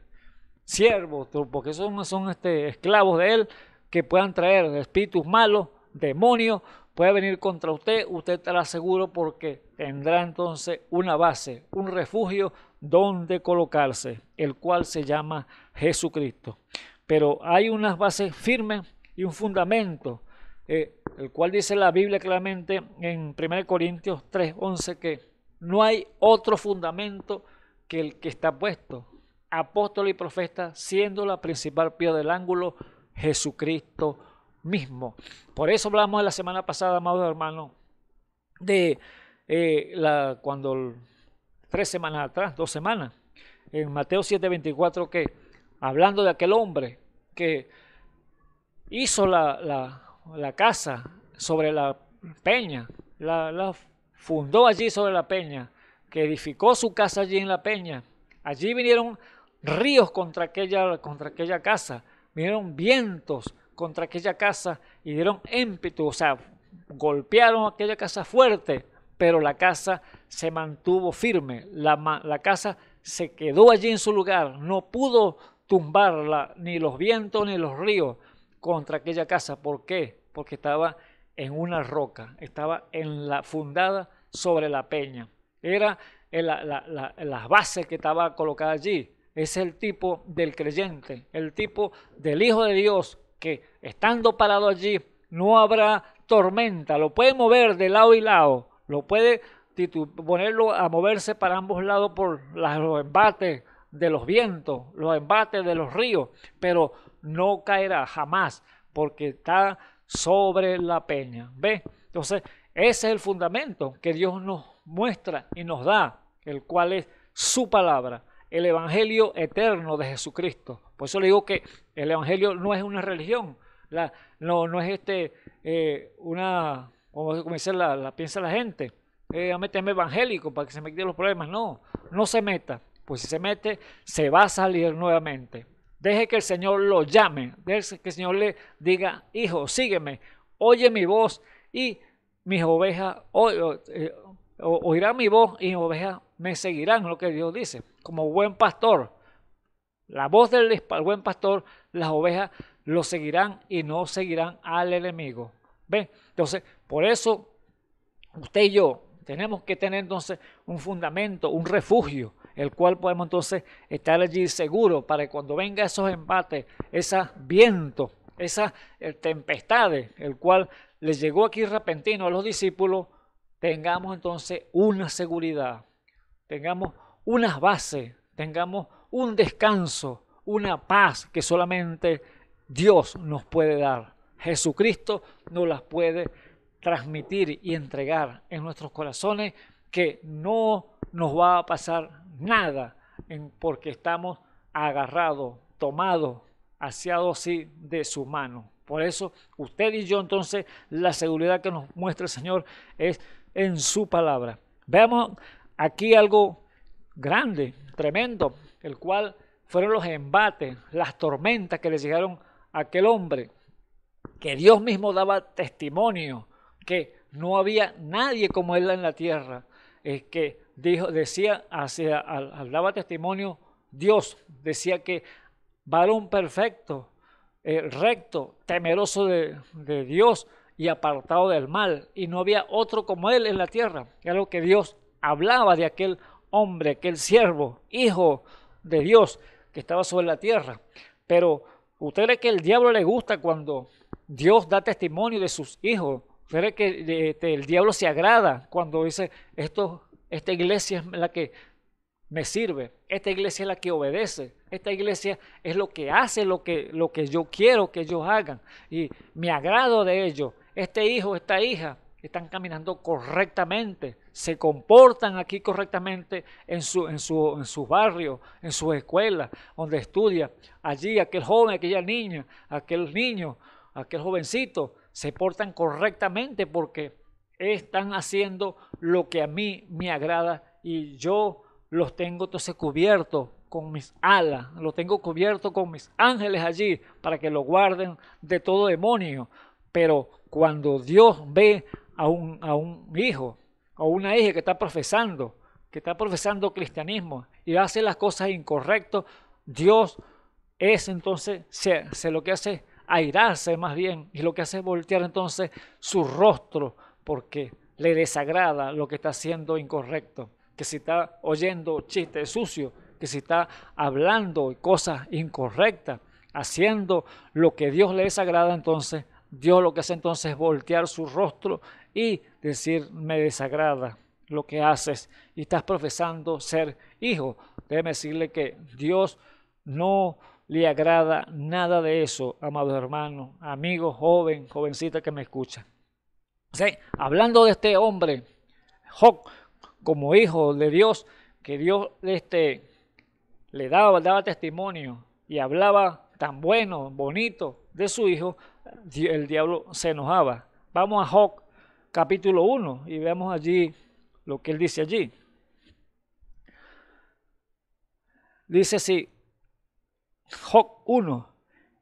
[SPEAKER 1] siervos, porque son, son este, esclavos de él, que puedan traer espíritus malos, demonios, puede venir contra usted, usted estará seguro porque tendrá entonces una base, un refugio donde colocarse, el cual se llama Jesucristo. Pero hay unas bases firmes y un fundamento, eh, el cual dice la Biblia claramente en 1 Corintios 3:11 que no hay otro fundamento que el que está puesto, apóstol y profeta, siendo la principal piedra del ángulo, Jesucristo mismo. Por eso hablamos la semana pasada, amados hermanos, de eh, la, cuando tres semanas atrás, dos semanas, en Mateo 7:24, que hablando de aquel hombre que hizo la, la, casa sobre la peña, la fundó allí sobre la peña, que edificó su casa allí en la peña. Allí vinieron ríos contra aquella, contra aquella casa, vinieron vientos, contra aquella casa y dieron ímpetu, o sea, golpearon aquella casa fuerte, pero la casa se mantuvo firme, la, casa se quedó allí en su lugar, no pudo tumbarla ni los vientos ni los ríos contra aquella casa. ¿Por qué? Porque estaba en una roca, estaba en la fundada sobre la peña. Era eh, la, base que estaba colocada allí. Es el tipo del creyente, el tipo del Hijo de Dios que estando parado allí no habrá tormenta, lo puede mover de lado y lado, lo puede ponerlo a moverse para ambos lados por los embates de los vientos, los embates de los ríos, pero no caerá jamás porque está sobre la peña. ¿Ve? Entonces, ese es el fundamento que Dios nos muestra y nos da, el cual es su palabra el Evangelio eterno de Jesucristo. Por eso le digo que el Evangelio no es una religión, la, no, no es este, eh, una, como, dice la, piensa la gente, eh, a meterme evangélico para que se me quiten los problemas. No, no se meta, pues si se mete, se va a salir nuevamente. Deje que el Señor lo llame, deje que el Señor le diga, hijo, sígueme, oye mi voz y mis ovejas o, eh, oirán mi voz y mis ovejas me seguirán, lo que Dios dice como buen pastor. La voz del buen pastor, las ovejas lo seguirán y no seguirán al enemigo. ¿Ven? Entonces, por eso usted y yo tenemos que tener entonces un fundamento, un refugio, el cual podemos entonces estar allí seguro para que cuando venga esos embates, esos vientos, esas eh, tempestades, el cual les llegó aquí repentino a los discípulos, tengamos entonces una seguridad, tengamos unas bases, tengamos un descanso, una paz que solamente Dios nos puede dar. Jesucristo nos las puede transmitir y entregar en nuestros corazones que no nos va a pasar nada porque estamos agarrados, tomados, asiados así de su mano. Por eso usted y yo entonces la seguridad que nos muestra el Señor es en su palabra. Veamos aquí algo grande, tremendo, el cual fueron los embates, las tormentas que le llegaron a aquel hombre, que Dios mismo daba testimonio, que no había nadie como él en la tierra, es que dijo, decía, hacia, daba testimonio Dios, decía que varón perfecto, eh, recto, temeroso de, Dios y apartado del mal, y no había otro como él en la tierra, era lo que Dios hablaba de aquel hombre hombre, que el siervo, hijo de Dios que estaba sobre la tierra. Pero usted cree que el diablo le gusta cuando Dios da testimonio de sus hijos. Usted que este, el diablo se agrada cuando dice, Esto, esta iglesia es la que me sirve, esta iglesia es la que obedece, esta iglesia es lo que hace lo que, lo que yo quiero que ellos hagan y me agrado de ellos. Este hijo, esta hija están caminando correctamente, se comportan aquí correctamente en su, en su, en su barrio, en su escuela, donde estudia. Allí aquel joven, aquella niña, aquel niño, aquel jovencito, se portan correctamente porque están haciendo lo que a mí me agrada y yo los tengo entonces cubiertos con mis alas, los tengo cubiertos con mis ángeles allí para que lo guarden de todo demonio. Pero cuando Dios ve a un, hijo o una hija que está profesando, que está profesando cristianismo y hace las cosas incorrectas, Dios es entonces, se, lo que hace airarse más bien y lo que hace es voltear entonces su rostro porque le desagrada lo que está haciendo incorrecto, que si está oyendo chistes sucios, que si está hablando cosas incorrectas, haciendo lo que Dios le desagrada, entonces Dios lo que hace entonces es voltear su rostro y decir me desagrada lo que haces y estás profesando ser hijo. Déjeme decirle que Dios no le agrada nada de eso, amados hermanos, amigos, joven, jovencita que me escucha. hablando de este hombre, Job, como hijo de Dios, que Dios este, le daba, daba testimonio y hablaba tan bueno, bonito de su hijo, el diablo se enojaba. Vamos a Job capítulo 1 y veamos allí lo que él dice allí. Dice así, Joc 1,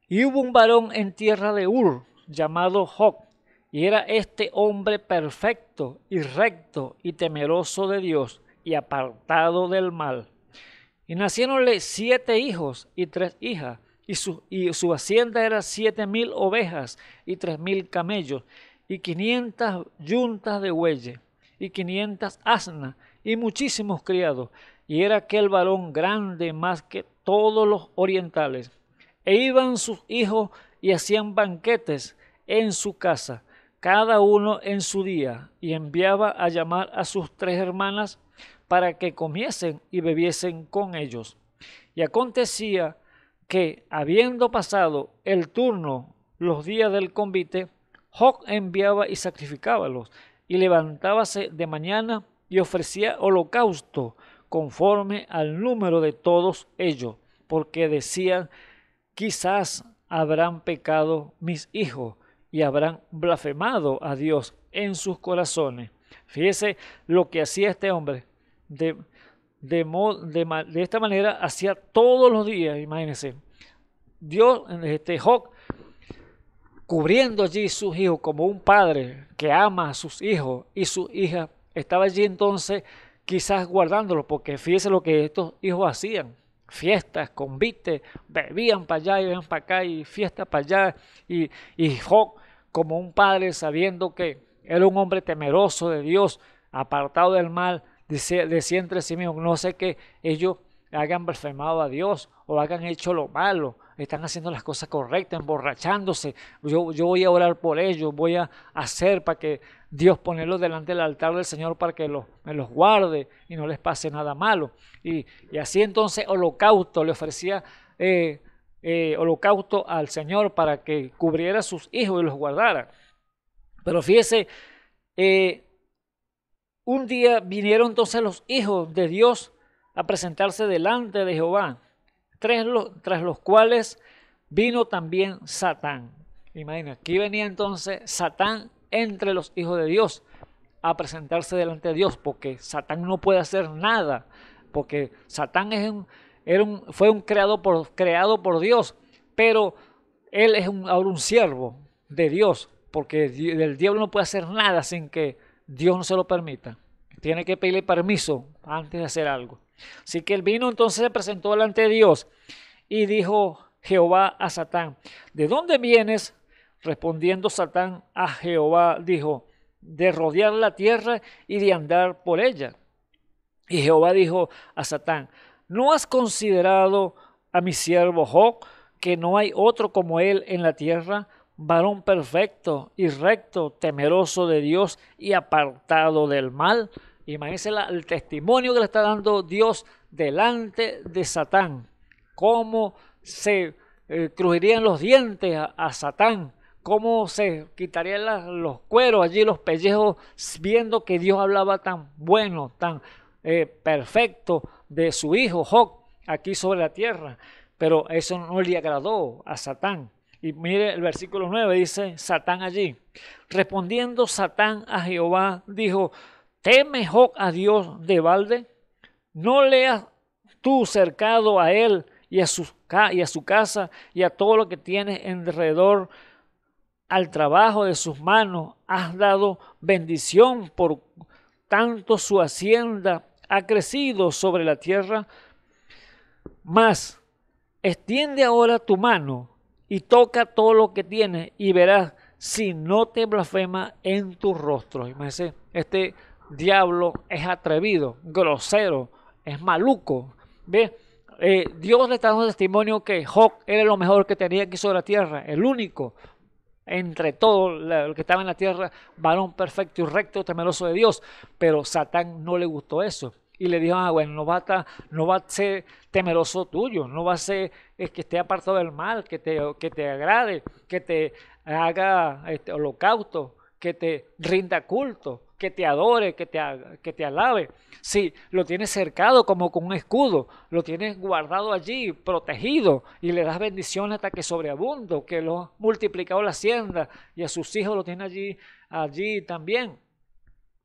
[SPEAKER 1] y hubo un varón en tierra de Ur llamado Joc, y era este hombre perfecto y recto y temeroso de Dios y apartado del mal. Y naciéronle siete hijos y tres hijas, y y su hacienda era siete mil ovejas y tres mil camellos, y quinientas yuntas de bueyes y quinientas asnas y muchísimos criados. Y era aquel varón grande más que todos los orientales. E iban sus hijos y hacían banquetes en su casa, cada uno en su día, y enviaba a llamar a sus tres hermanas para que comiesen y bebiesen con ellos. Y acontecía que, habiendo pasado el turno, los días del convite, Joc enviaba y sacrificábalos, y levantábase de mañana y ofrecía holocausto conforme al número de todos ellos, porque decían, quizás habrán pecado mis hijos y habrán blasfemado a Dios en sus corazones. Fíjese lo que hacía este hombre. De, de, esta manera hacía todos los días, imagínense. Dios, este cubriendo allí sus hijos como un padre que ama a sus hijos y sus hijas. Estaba allí entonces quizás guardándolo porque fíjese lo que estos hijos hacían. Fiestas, convites, bebían para allá y bebían para acá y fiesta para allá. Y, y Job, como un padre, sabiendo que era un hombre temeroso de Dios, apartado del mal, decía, decía entre sí mismo, no sé que ellos hagan blasfemado a Dios o hagan hecho lo malo están haciendo las cosas correctas, emborrachándose. Yo, yo voy a orar por ellos, voy a hacer para que Dios ponerlos delante del altar del Señor para que los, me los guarde y no les pase nada malo. Y, así entonces holocausto le ofrecía eh, eh, holocausto al Señor para que cubriera a sus hijos y los guardara. Pero fíjese, eh, un día vinieron entonces los hijos de Dios a presentarse delante de Jehová tras, los cuales vino también Satán. Imagina, aquí venía entonces Satán entre los hijos de Dios a presentarse delante de Dios, porque Satán no puede hacer nada, porque Satán es fue un creado por, creado por Dios, pero él es ahora un siervo de Dios, porque el diablo no puede hacer nada sin que Dios no se lo permita. Tiene que pedirle permiso antes de hacer algo. Así que el vino entonces se presentó delante de Dios y dijo Jehová a Satán, ¿de dónde vienes? Respondiendo Satán a Jehová, dijo, de rodear la tierra y de andar por ella. Y Jehová dijo a Satán, ¿no has considerado a mi siervo Job, que no hay otro como él en la tierra, varón perfecto y recto, temeroso de Dios y apartado del mal. Imagínense el testimonio que le está dando Dios delante de Satán. Cómo se eh, crujirían los dientes a, Satán. Cómo se quitarían los cueros allí, los pellejos, viendo que Dios hablaba tan bueno, tan eh, perfecto de su hijo Job aquí sobre la tierra. Pero eso no le agradó a Satán. Y mire el versículo 9, dice Satán allí. Respondiendo Satán a Jehová, dijo, ¿teme Job a Dios de balde? ¿No le has tú cercado a él y a, su, y a su casa y a todo lo que tiene alrededor Al trabajo de sus manos has dado bendición, por tanto su hacienda ha crecido sobre la tierra. Mas, extiende ahora tu mano y toca todo lo que tiene y verás si no te blasfema en tu rostro. Imagínense, este diablo es atrevido, grosero, es maluco. ¿Ve? Eh, Dios le está dando testimonio que Job era lo mejor que tenía aquí sobre la tierra, el único entre todos los que estaba en la tierra, varón perfecto y recto, temeroso de Dios. Pero Satán no le gustó eso y le dijo, ah, bueno, no va, a no va a ser temeroso tuyo, no va a ser es que esté apartado del mal, que te, que te agrade, que te haga este, holocausto, que te rinda culto, que te adore, que te, que te alabe. sí, lo tienes cercado como con un escudo, lo tienes guardado allí, protegido, y le das bendición hasta que sobreabundo, que lo ha multiplicado la hacienda, y a sus hijos lo tiene allí, allí también.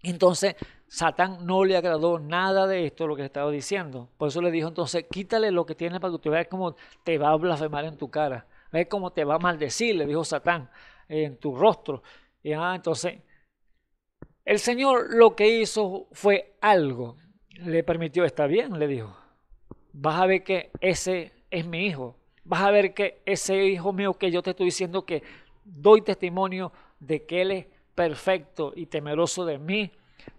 [SPEAKER 1] Entonces, Satán no le agradó nada de esto, lo que estaba diciendo. Por eso le dijo entonces, quítale lo que tiene para que tú veas cómo te va a blasfemar en tu cara. Ve cómo te va a maldecir, le dijo Satán, eh, en tu rostro. Y, ah, entonces, el Señor lo que hizo fue algo. Le permitió, está bien, le dijo. Vas a ver que ese es mi hijo. Vas a ver que ese hijo mío que yo te estoy diciendo que doy testimonio de que él es perfecto y temeroso de mí,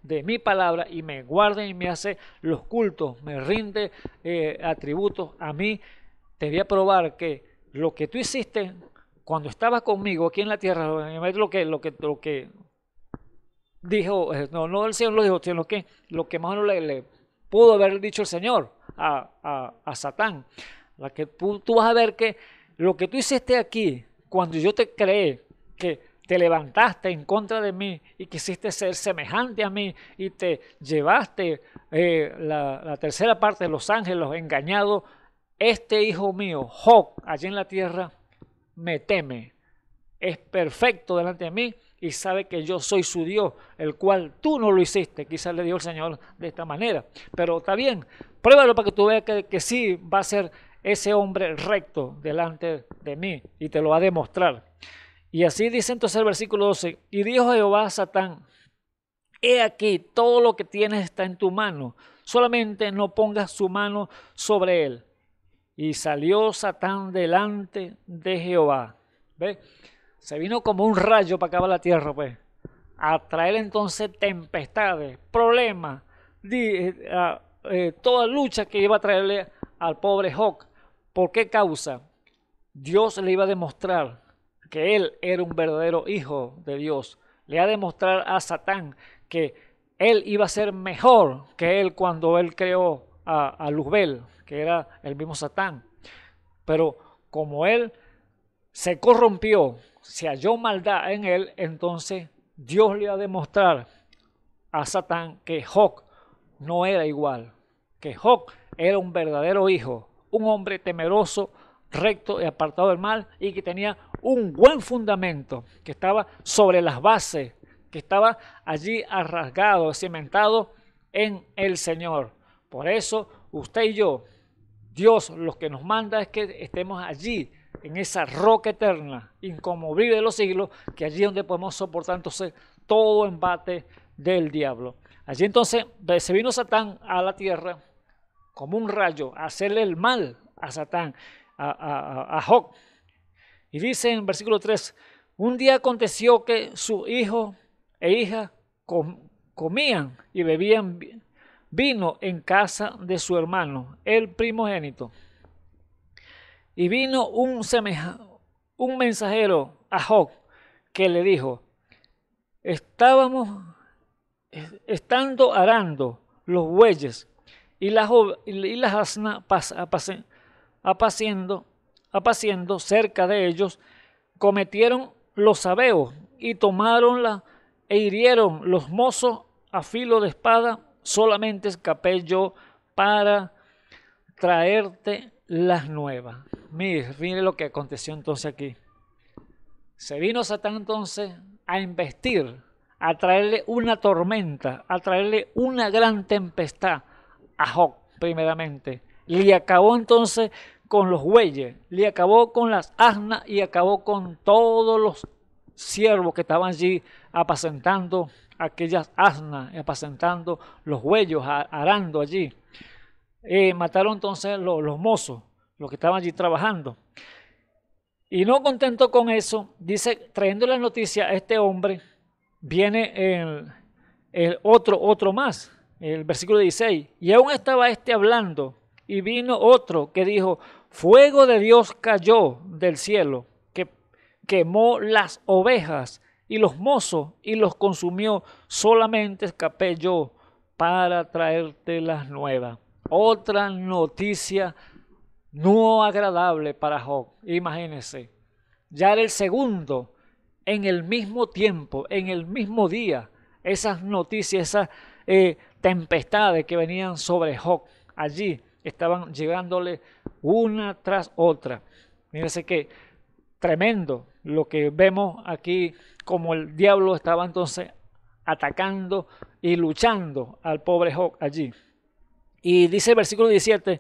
[SPEAKER 1] de mi palabra, y me guarda y me hace los cultos, me rinde eh, atributos a mí. Te voy a probar que lo que tú hiciste cuando estabas conmigo aquí en la tierra, lo que, lo que, lo que dijo, eh, no, no el Señor lo dijo, sino que lo que más no le, le pudo haber dicho el Señor a, a, Satán. La que tú vas a ver que lo que tú hiciste aquí, cuando yo te creé, que te levantaste en contra de mí y quisiste ser semejante a mí y te llevaste eh, la, tercera parte de los ángeles engañados, este hijo mío, Job, allí en la tierra, me teme, es perfecto delante de mí y sabe que yo soy su Dios, el cual tú no lo hiciste, quizás le dio el Señor de esta manera, pero está bien, pruébalo para que tú veas que sí va a ser ese hombre recto delante de mí y te lo va a demostrar. Y así dice entonces el versículo 12, y dijo Jehová a Satán, he aquí, todo lo que tienes está en tu mano, solamente no pongas su mano sobre él. Y salió Satán delante de Jehová. ¿Ve? Se vino como un rayo para acabar la tierra, pues. A traer entonces tempestades, problemas, eh, eh, toda lucha que iba a traerle al pobre Joc. ¿Por qué causa? Dios le iba a demostrar que él era un verdadero hijo de Dios. Le ha demostrado a Satán que él iba a ser mejor que él cuando él creó a, Luzbel, que era el mismo Satán. Pero como él se corrompió, se halló maldad en él, entonces Dios le ha demostrado a Satán que Joc no era igual, que Joc era un verdadero hijo, un hombre temeroso, recto y apartado del mal y que tenía un buen fundamento que estaba sobre las bases, que estaba allí arrasgado, cimentado en el Señor. Por eso usted y yo, Dios lo que nos manda es que estemos allí, en esa roca eterna, incomovible de los siglos, que allí es donde podemos soportar entonces todo embate del diablo. Allí entonces se vino Satán a la tierra como un rayo, a hacerle el mal a Satán, a, a Job. Y dice en versículo 3, un día aconteció que su hijo e hija comían y bebían vino en casa de su hermano, el primogénito. Y vino un, un mensajero a Job que le dijo, estábamos estando arando los bueyes y las, y las asnas apaciendo apaciendo cerca de ellos, cometieron los sabeos y tomaronla e hirieron los mozos a filo de espada, solamente escapé yo para traerte las nuevas. Mire, mire lo que aconteció entonces aquí. Se vino Satán entonces a investir, a traerle una tormenta, a traerle una gran tempestad a Job primeramente. y acabó entonces con los bueyes, le acabó con las asnas y acabó con todos los siervos que estaban allí apacentando aquellas asnas, apacentando los huellos, arando allí. Eh, mataron entonces los, mozos, los que estaban allí trabajando. Y no contento con eso, dice, trayendo la noticia a este hombre, viene el, el, otro, otro más, el versículo 16. Y aún estaba este hablando, y vino otro que dijo, Fuego de Dios cayó del cielo, que quemó las ovejas y los mozos y los consumió. Solamente escapé yo para traerte las nuevas. Otra noticia no agradable para Job. Imagínense. Ya era el segundo en el mismo tiempo, en el mismo día, esas noticias, esas eh, tempestades que venían sobre Job. Allí estaban llegándole una tras otra. Mírense que tremendo lo que vemos aquí, como el diablo estaba entonces atacando y luchando al pobre Job allí. Y dice el versículo 17,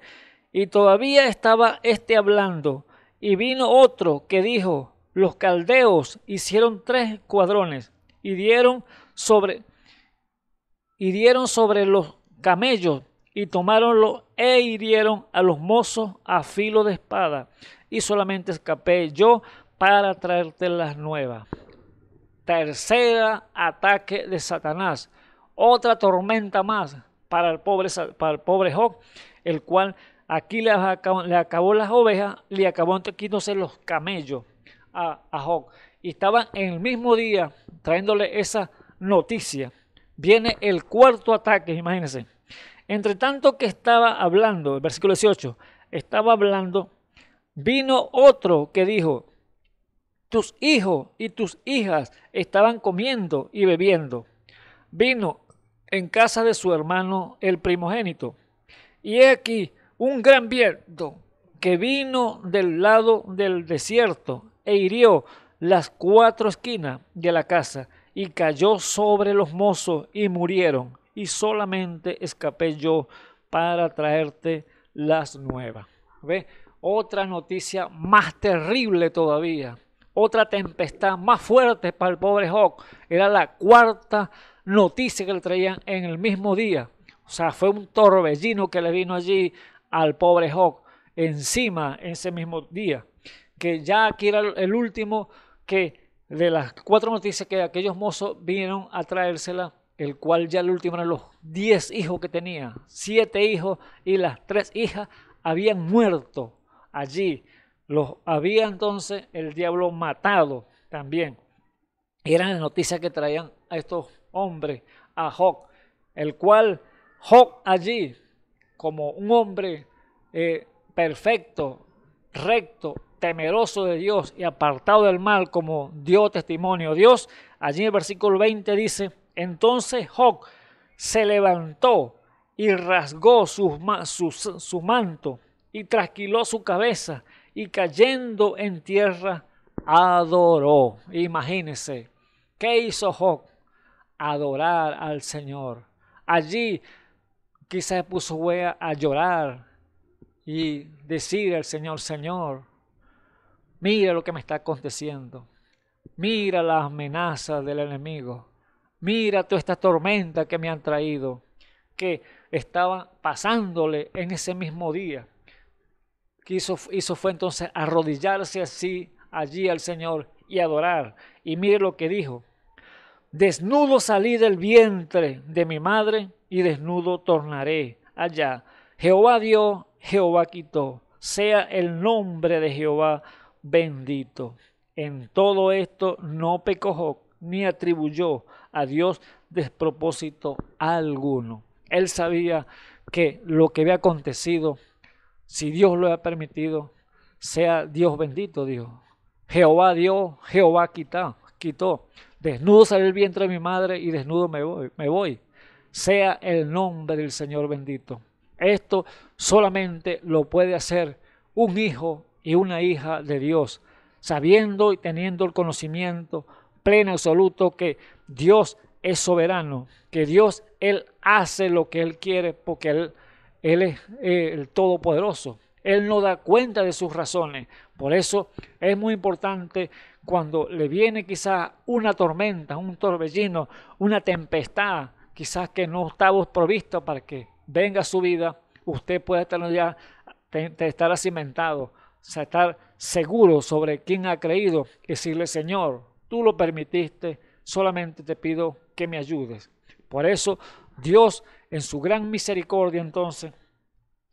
[SPEAKER 1] y todavía estaba este hablando, y vino otro que dijo, los caldeos hicieron tres cuadrones y dieron sobre, y dieron sobre los camellos y tomáronlo e hirieron a los mozos a filo de espada. Y solamente escapé yo para traerte las nuevas. Tercera ataque de Satanás. Otra tormenta más para el pobre, para el pobre Job, el cual aquí le acabó, acabó las ovejas, le acabó entonces los camellos a, a Job. Y estaban en el mismo día trayéndole esa noticia. Viene el cuarto ataque, imagínense entre tanto que estaba hablando, el versículo 18, estaba hablando, vino otro que dijo, tus hijos y tus hijas estaban comiendo y bebiendo. Vino en casa de su hermano el primogénito. Y he aquí un gran viento que vino del lado del desierto e hirió las cuatro esquinas de la casa y cayó sobre los mozos y murieron y solamente escapé yo para traerte las nuevas. ¿Ve? Otra noticia más terrible todavía. Otra tempestad más fuerte para el pobre Hawk. Era la cuarta noticia que le traían en el mismo día. O sea, fue un torbellino que le vino allí al pobre Hawk encima ese mismo día. Que ya aquí era el último que de las cuatro noticias que aquellos mozos vinieron a traérsela el cual ya el último de los diez hijos que tenía, siete hijos y las tres hijas habían muerto allí. Los había entonces el diablo matado también. Eran las noticias que traían a estos hombres, a Job, el cual Job allí, como un hombre eh, perfecto, recto, temeroso de Dios y apartado del mal, como dio testimonio Dios, allí en el versículo 20 dice, entonces Job se levantó y rasgó su, manto y trasquiló su cabeza y cayendo en tierra adoró. Imagínense, ¿qué hizo Job? Adorar al Señor. Allí quizás puso a llorar y decir al Señor, Señor, mira lo que me está aconteciendo. Mira las amenaza del enemigo mira toda esta tormenta que me han traído, que estaba pasándole en ese mismo día. Que hizo, fue entonces arrodillarse así allí al Señor y adorar. Y mire lo que dijo. Desnudo salí del vientre de mi madre y desnudo tornaré allá. Jehová dio, Jehová quitó. Sea el nombre de Jehová bendito. En todo esto no pecó ni atribuyó a Dios despropósito alguno. Él sabía que lo que había acontecido, si Dios lo había permitido, sea Dios bendito, Dios. Jehová dio, Jehová quita, quitó. Desnudo sale el vientre de mi madre y desnudo me voy, me voy. Sea el nombre del Señor bendito. Esto solamente lo puede hacer un hijo y una hija de Dios, sabiendo y teniendo el conocimiento pleno y absoluto que Dios es soberano, que Dios, Él hace lo que Él quiere porque Él, él es eh, el Todopoderoso. Él no da cuenta de sus razones. Por eso es muy importante cuando le viene quizás una tormenta, un torbellino, una tempestad, quizás que no está provisto para que venga su vida, usted puede estar ya, estar asimentado, estar seguro sobre quién ha creído, decirle, Señor, tú lo permitiste, solamente te pido que me ayudes. Por eso Dios en su gran misericordia entonces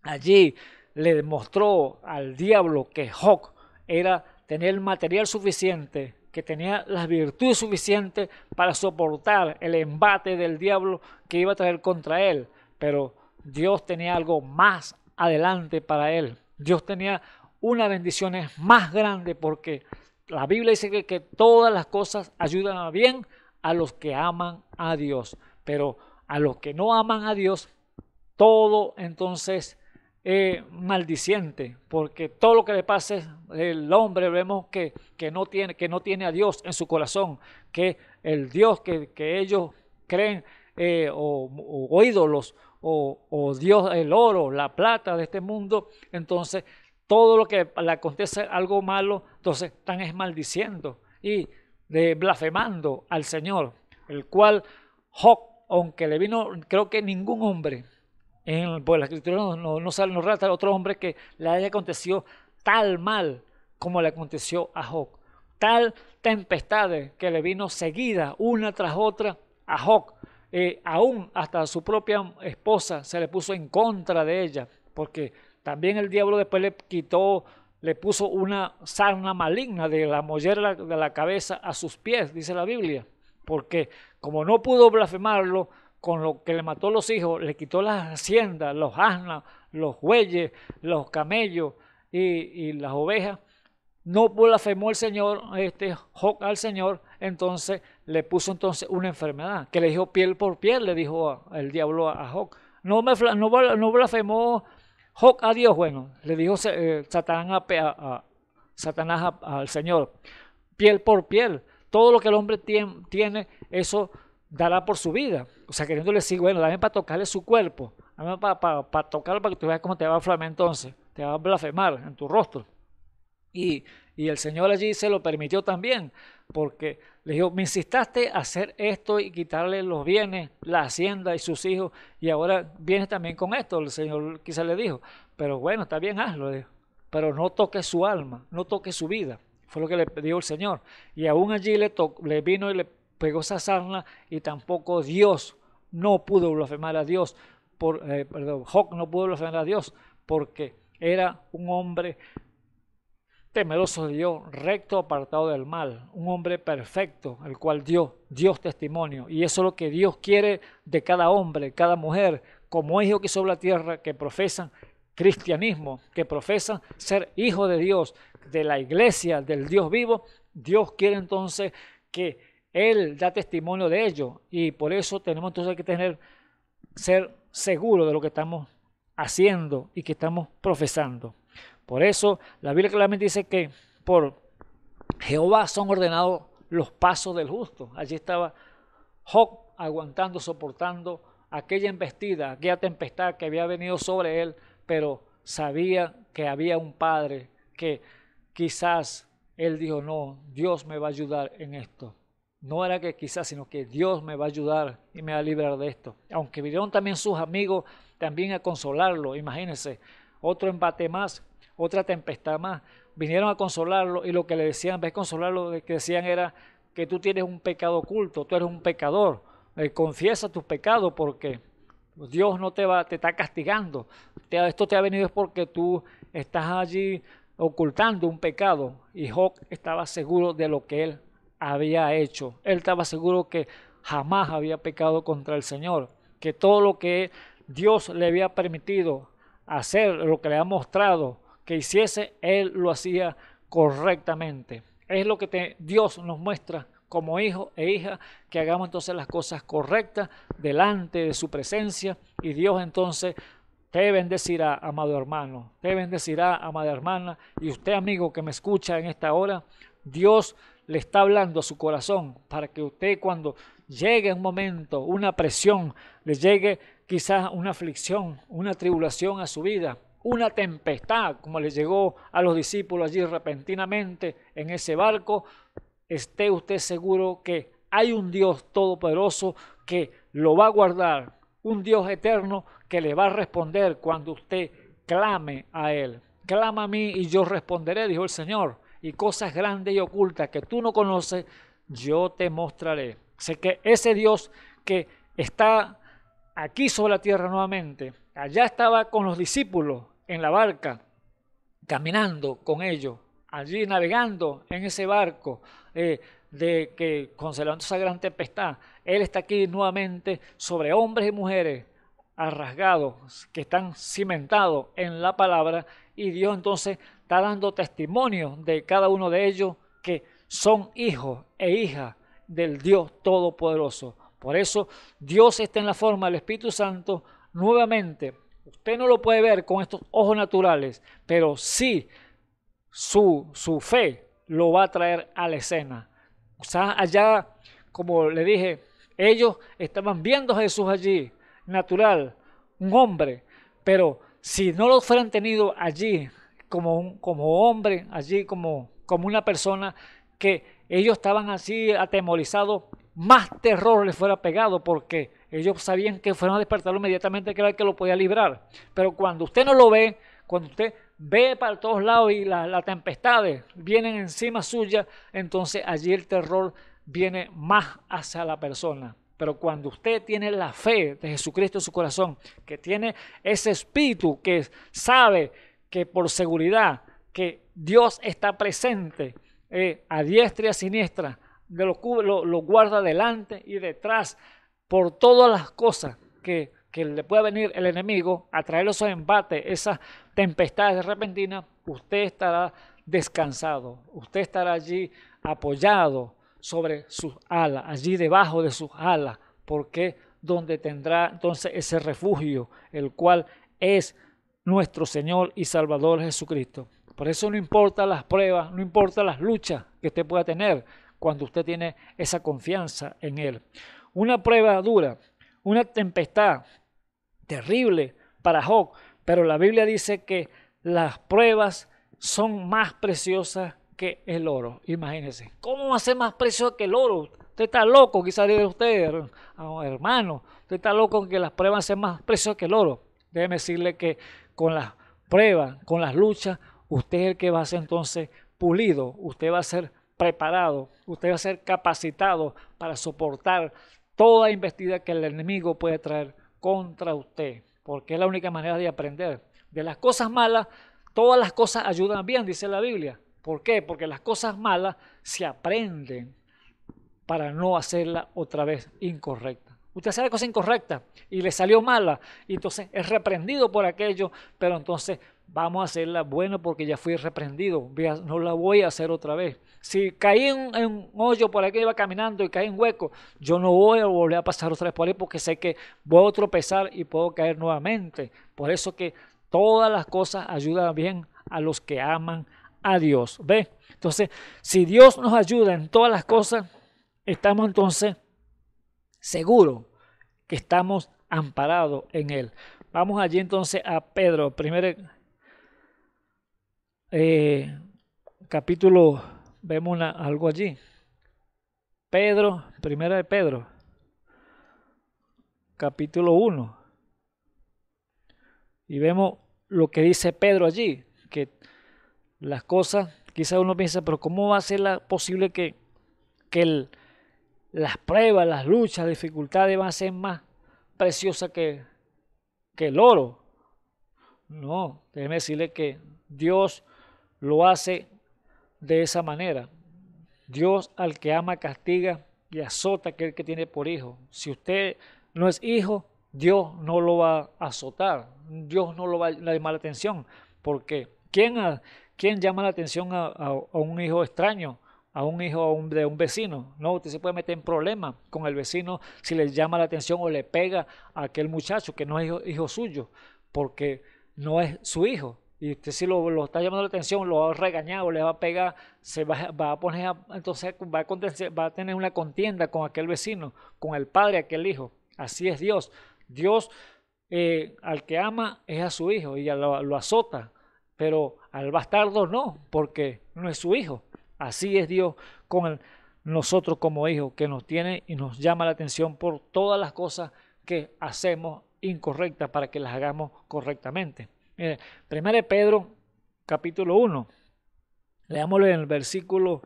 [SPEAKER 1] allí le demostró al diablo que Hawk era tener material suficiente, que tenía las virtudes suficientes para soportar el embate del diablo que iba a traer contra él. Pero Dios tenía algo más adelante para él. Dios tenía unas bendición más grande porque la Biblia dice que, todas las cosas ayudan a bien a los que aman a Dios, pero a los que no aman a Dios, todo entonces es maldiciente, porque todo lo que le pase el hombre vemos que, no tiene, que no tiene a Dios en su corazón, que el Dios que, ellos creen eh, o, ídolos o, o, Dios, el oro, la plata de este mundo, entonces todo lo que le acontece algo malo, entonces están es maldiciendo y de eh, blasfemando al Señor, el cual Joc, aunque le vino, creo que ningún hombre, en, pues, la escritura no, no, no sale, no otro hombre que le haya acontecido tal mal como le aconteció a Job. Tal tempestad que le vino seguida una tras otra a Joc. Eh, aún hasta su propia esposa se le puso en contra de ella, porque también el diablo después le quitó, le puso una sarna maligna de la mollera de la cabeza a sus pies, dice la Biblia. Porque como no pudo blasfemarlo, con lo que le mató a los hijos, le quitó las haciendas, los asnas, los bueyes, los camellos y, las ovejas. No blasfemó el Señor, este, al Señor, entonces le puso entonces una enfermedad, que le dijo piel por piel, le dijo el diablo a, a No, me, no blasfemó Joc, a ah, Dios, bueno, le dijo eh, Satanás al Señor, piel por piel, todo lo que el hombre tiene, eso dará por su vida. O sea, queriéndole decir, bueno, dame para tocarle su cuerpo, dame para, para, tocarlo para que tú veas cómo te va a aflamar entonces, te va a blasfemar en tu rostro. Y, y el Señor allí se lo permitió también, porque le dijo, me insistaste a hacer esto y quitarle los bienes, la hacienda y sus hijos, y ahora vienes también con esto, el Señor quizá le dijo, pero bueno, está bien, hazlo, pero no toque su alma, no toque su vida, fue lo que le pidió el Señor. Y aún allí le, le vino y le pegó esa sarna y tampoco Dios no pudo blasfemar a Dios, por, eh, perdón, no pudo blasfemar a Dios porque era un hombre temeroso de Dios, recto, apartado del mal, un hombre perfecto, el cual dio Dios testimonio. Y eso es lo que Dios quiere de cada hombre, cada mujer, como hijo que sobre la tierra, que profesan cristianismo, que profesan ser hijo de Dios, de la iglesia, del Dios vivo. Dios quiere entonces que Él da testimonio de ello. Y por eso tenemos entonces que tener, ser seguros de lo que estamos haciendo y que estamos profesando. Por eso la Biblia claramente dice que por Jehová son ordenados los pasos del justo. Allí estaba Job aguantando, soportando aquella embestida, aquella tempestad que había venido sobre él, pero sabía que había un padre que quizás él dijo, no, Dios me va a ayudar en esto. No era que quizás, sino que Dios me va a ayudar y me va a librar de esto. Aunque vinieron también sus amigos también a consolarlo, imagínense, otro embate más, otra tempestad más. Vinieron a consolarlo y lo que le decían, en vez de consolarlo, lo que decían era que tú tienes un pecado oculto, tú eres un pecador, eh, confiesa tus pecados porque Dios no te va, te está castigando. esto te ha venido es porque tú estás allí ocultando un pecado. Y Job estaba seguro de lo que él había hecho. Él estaba seguro que jamás había pecado contra el Señor, que todo lo que Dios le había permitido hacer, lo que le ha mostrado, que hiciese, él lo hacía correctamente. Es lo que Dios nos muestra como hijo e hija, que hagamos entonces las cosas correctas delante de su presencia y Dios entonces te bendecirá, amado hermano, te bendecirá, amada hermana, y usted amigo que me escucha en esta hora, Dios le está hablando a su corazón para que usted cuando llegue un momento, una presión, le llegue quizás una aflicción, una tribulación a su vida, una tempestad, como le llegó a los discípulos allí repentinamente en ese barco, esté usted seguro que hay un Dios todopoderoso que lo va a guardar, un Dios eterno que le va a responder cuando usted clame a Él. Clama a mí y yo responderé, dijo el Señor. Y cosas grandes y ocultas que tú no conoces, yo te mostraré. Sé que ese Dios que está aquí sobre la tierra nuevamente, allá estaba con los discípulos, en la barca, caminando con ellos, allí navegando en ese barco, eh, de que conservando esa gran tempestad, Él está aquí nuevamente sobre hombres y mujeres arrasgados, que están cimentados en la palabra, y Dios entonces está dando testimonio de cada uno de ellos que son hijos e hijas del Dios Todopoderoso. Por eso Dios está en la forma del Espíritu Santo nuevamente Usted no lo puede ver con estos ojos naturales, pero sí su, su fe lo va a traer a la escena. o sea, allá, como le dije, ellos estaban viendo a Jesús allí, natural, un hombre, pero si no lo fueran tenido allí como, un, como hombre, allí como, como una persona que ellos estaban así atemorizados, más terror les fuera pegado porque ellos sabían que fueron a despertarlo inmediatamente, que era el que lo podía librar. Pero cuando usted no lo ve, cuando usted ve para todos lados y las tempestades vienen encima suya, entonces allí el terror viene más hacia la persona. Pero cuando usted tiene la fe de Jesucristo en su corazón, que tiene ese espíritu que sabe que por seguridad que Dios está presente eh, a diestra y a siniestra, lo, lo, lo guarda delante y detrás, por todas las cosas que, le pueda venir el enemigo a traer esos embates, esas tempestades repentinas, usted estará descansado, usted estará allí apoyado sobre sus alas, allí debajo de sus alas, porque donde tendrá entonces ese refugio, el cual es nuestro Señor y Salvador Jesucristo. Por eso no importa las pruebas, no importa las luchas que usted pueda tener cuando usted tiene esa confianza en Él una prueba dura, una tempestad terrible para Job, pero la Biblia dice que las pruebas son más preciosas que el oro. Imagínense, ¿cómo va a ser más precioso que el oro? Usted está loco, quizás de usted, ah, hermano, usted está loco que las pruebas sean más preciosas que el oro. Déjeme decirle que con las pruebas, con las luchas, usted es el que va a ser entonces pulido, usted va a ser preparado, usted va a ser capacitado para soportar toda investida que el enemigo puede traer contra usted, porque es la única manera de aprender. De las cosas malas, todas las cosas ayudan bien, dice la Biblia. ¿Por qué? Porque las cosas malas se aprenden para no hacerla otra vez incorrecta. Usted hace la cosa incorrecta y le salió mala, y entonces es reprendido por aquello, pero entonces vamos a hacerla buena porque ya fui reprendido, no la voy a hacer otra vez. Si caí en, un hoyo por ahí que iba caminando y caí en hueco, yo no voy a volver a pasar otra vez por ahí porque sé que voy a tropezar y puedo caer nuevamente. Por eso que todas las cosas ayudan bien a los que aman a Dios. ¿Ve? Entonces, si Dios nos ayuda en todas las cosas, estamos entonces seguros que estamos amparados en Él. Vamos allí entonces a Pedro, primero eh, capítulo, vemos algo allí. Pedro, primera de Pedro, capítulo 1. Y vemos lo que dice Pedro allí, que las cosas, quizás uno piensa, pero ¿cómo va a ser posible que, que las pruebas, las luchas, las dificultades van a ser más preciosas que, que el oro? No, déjeme decirle que Dios lo hace de esa manera. Dios al que ama castiga y azota a aquel que tiene por hijo. Si usted no es hijo, Dios no lo va a azotar, Dios no lo va a llamar la atención, porque ¿quién, quién llama la atención a, un hijo extraño, a un hijo de un vecino? No, usted se puede meter en problemas con el vecino si le llama la atención o le pega a aquel muchacho que no es hijo suyo, porque no es su hijo y usted si lo, está llamando la atención, lo va a regañar o le va a pegar, se va, a poner, entonces va a, va a tener una contienda con aquel vecino, con el padre, aquel hijo. Así es Dios. Dios eh, al que ama es a su hijo y lo, azota, pero al bastardo no, porque no es su hijo. Así es Dios con nosotros como hijos, que nos tiene y nos llama la atención por todas las cosas que hacemos incorrectas para que las hagamos correctamente. Mire, de Pedro capítulo 1, leámoslo en el versículo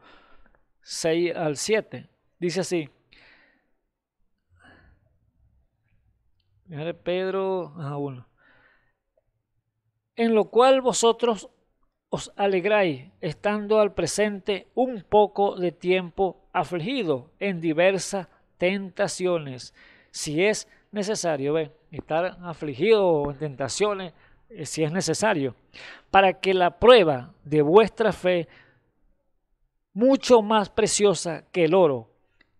[SPEAKER 1] 6 al 7. Dice así. de Pedro 1. Ah, en lo cual vosotros os alegráis, estando al presente un poco de tiempo afligido en diversas tentaciones, si es necesario, ve, estar afligido en tentaciones eh, si es necesario, para que la prueba de vuestra fe, mucho más preciosa que el oro,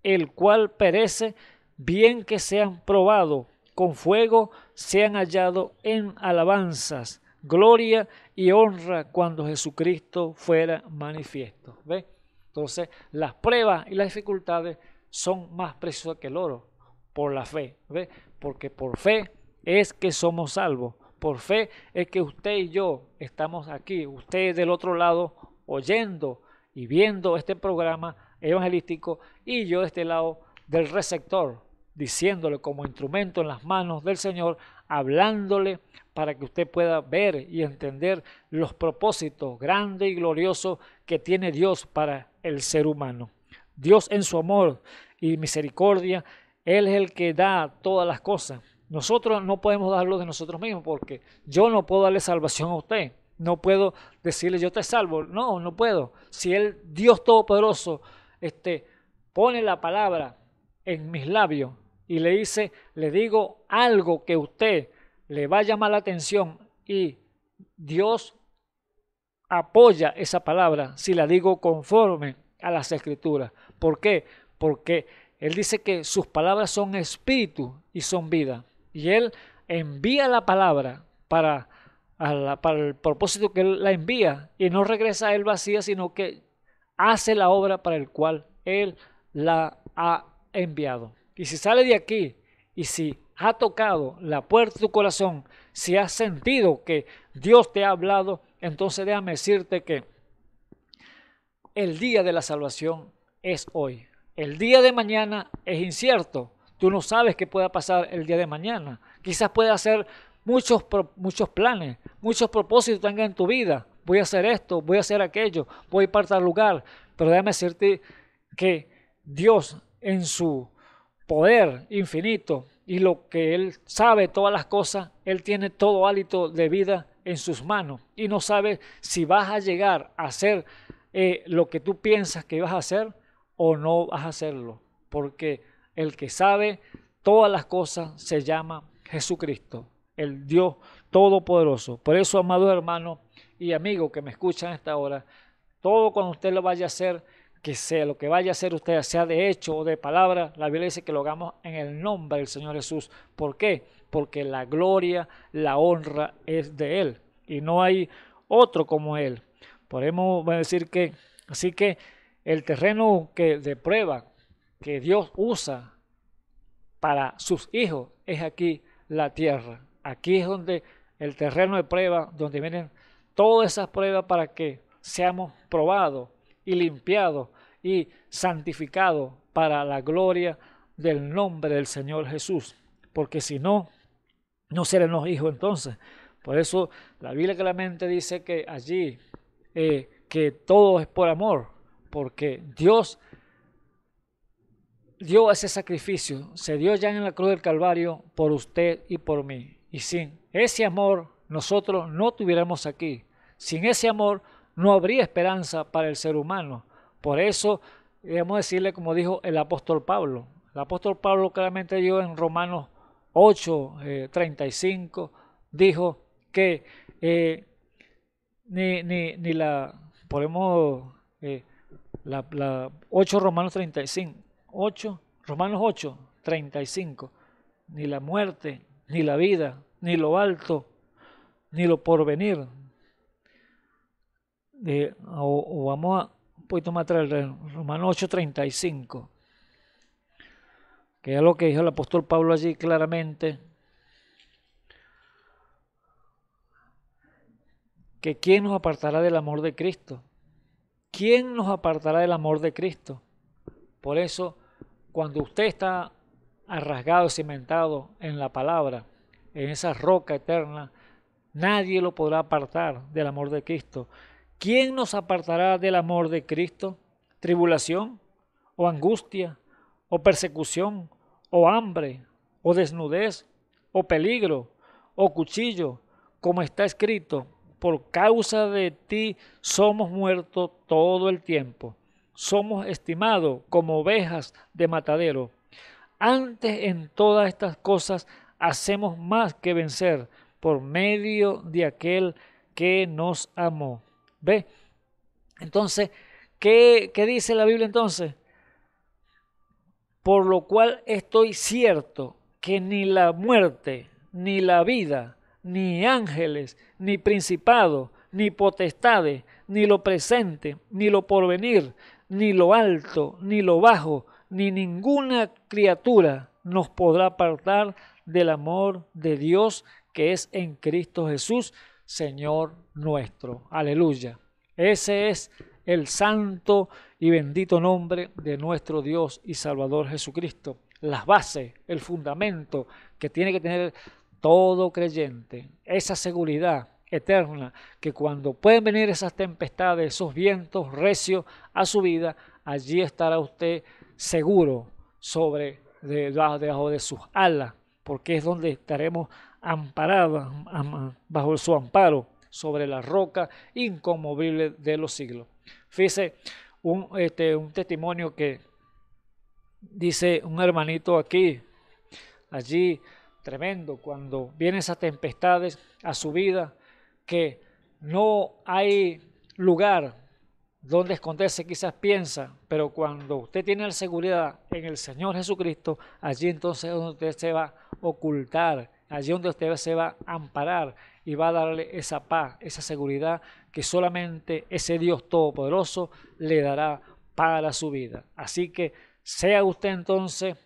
[SPEAKER 1] el cual perece, bien que sean probado con fuego, sean hallados en alabanzas, gloria y honra cuando Jesucristo fuera manifiesto. ¿Ve? Entonces, las pruebas y las dificultades son más preciosas que el oro por la fe. ¿Ve? Porque por fe es que somos salvos por fe es que usted y yo estamos aquí, usted del otro lado, oyendo y viendo este programa evangelístico y yo de este lado del receptor, diciéndole como instrumento en las manos del Señor, hablándole para que usted pueda ver y entender los propósitos grandes y gloriosos que tiene Dios para el ser humano. Dios en su amor y misericordia, Él es el que da todas las cosas. Nosotros no podemos darlo de nosotros mismos porque yo no puedo darle salvación a usted. No puedo decirle yo te salvo. No, no puedo. Si el Dios Todopoderoso este, pone la palabra en mis labios y le dice, le digo algo que usted le va a llamar la atención y Dios apoya esa palabra si la digo conforme a las escrituras. ¿Por qué? Porque Él dice que sus palabras son espíritu y son vida y Él envía la palabra para, el propósito que Él la envía y no regresa a Él vacía, sino que hace la obra para el cual Él la ha enviado. Y si sale de aquí y si ha tocado la puerta de tu corazón, si has sentido que Dios te ha hablado, entonces déjame decirte que el día de la salvación es hoy. El día de mañana es incierto, Tú no sabes qué pueda pasar el día de mañana. Quizás puedas hacer muchos, muchos planes, muchos propósitos tengas en tu vida. Voy a hacer esto, voy a hacer aquello, voy a ir para tal lugar. Pero déjame decirte que Dios en su poder infinito y lo que Él sabe todas las cosas, Él tiene todo hálito de vida en sus manos y no sabe si vas a llegar a hacer eh, lo que tú piensas que vas a hacer o no vas a hacerlo. Porque el que sabe todas las cosas se llama Jesucristo, el Dios Todopoderoso. Por eso, amados hermanos y amigos que me escuchan esta hora, todo cuando usted lo vaya a hacer, que sea lo que vaya a hacer usted, sea de hecho o de palabra, la Biblia dice que lo hagamos en el nombre del Señor Jesús. ¿Por qué? Porque la gloria, la honra es de Él y no hay otro como Él. Podemos decir que, así que el terreno que de prueba que Dios usa para sus hijos es aquí la tierra. Aquí es donde el terreno de prueba, donde vienen todas esas pruebas para que seamos probados y limpiados y santificados para la gloria del nombre del Señor Jesús. Porque si no, no seremos hijos entonces. Por eso la Biblia claramente dice que allí, eh, que todo es por amor, porque Dios dio ese sacrificio, se dio ya en la cruz del Calvario por usted y por mí. Y sin ese amor nosotros no tuviéramos aquí. Sin ese amor no habría esperanza para el ser humano. Por eso debemos decirle como dijo el apóstol Pablo. El apóstol Pablo claramente dijo en Romanos 8, 35, eh, dijo que eh, ni, la, podemos, eh, la, 8 Romanos 35, 8, Romanos 8, 35. Ni la muerte, ni la vida, ni lo alto, ni lo porvenir. De, o, vamos a un poquito más atrás, Romanos 8, 35. Que es lo que dijo el apóstol Pablo allí claramente. Que quién nos apartará del amor de Cristo. ¿Quién nos apartará del amor de Cristo? Por eso cuando usted está arrasgado, cimentado en la palabra, en esa roca eterna, nadie lo podrá apartar del amor de Cristo. ¿Quién nos apartará del amor de Cristo? ¿Tribulación? ¿O angustia? ¿O persecución? ¿O hambre? ¿O desnudez? ¿O peligro? ¿O cuchillo? Como está escrito, por causa de ti somos muertos todo el tiempo somos estimados como ovejas de matadero. Antes en todas estas cosas hacemos más que vencer por medio de aquel que nos amó. ¿Ve? Entonces, ¿qué, qué dice la Biblia entonces? Por lo cual estoy cierto que ni la muerte, ni la vida, ni ángeles, ni principado, ni potestades, ni lo presente, ni lo porvenir, ni lo alto, ni lo bajo, ni ninguna criatura nos podrá apartar del amor de Dios que es en Cristo Jesús, Señor nuestro. Aleluya. Ese es el santo y bendito nombre de nuestro Dios y Salvador Jesucristo. Las bases, el fundamento que tiene que tener todo creyente, esa seguridad eterna, que cuando pueden venir esas tempestades, esos vientos recios a su vida, allí estará usted seguro sobre debajo, de sus alas, porque es donde estaremos amparados bajo su amparo sobre la roca inconmovible de los siglos. Fíjese un, este, un testimonio que dice un hermanito aquí, allí tremendo, cuando vienen esas tempestades a su vida, que no hay lugar donde esconderse, quizás piensa, pero cuando usted tiene la seguridad en el Señor Jesucristo, allí entonces es donde usted se va a ocultar, allí donde usted se va a amparar y va a darle esa paz, esa seguridad que solamente ese Dios Todopoderoso le dará para su vida. Así que sea usted entonces,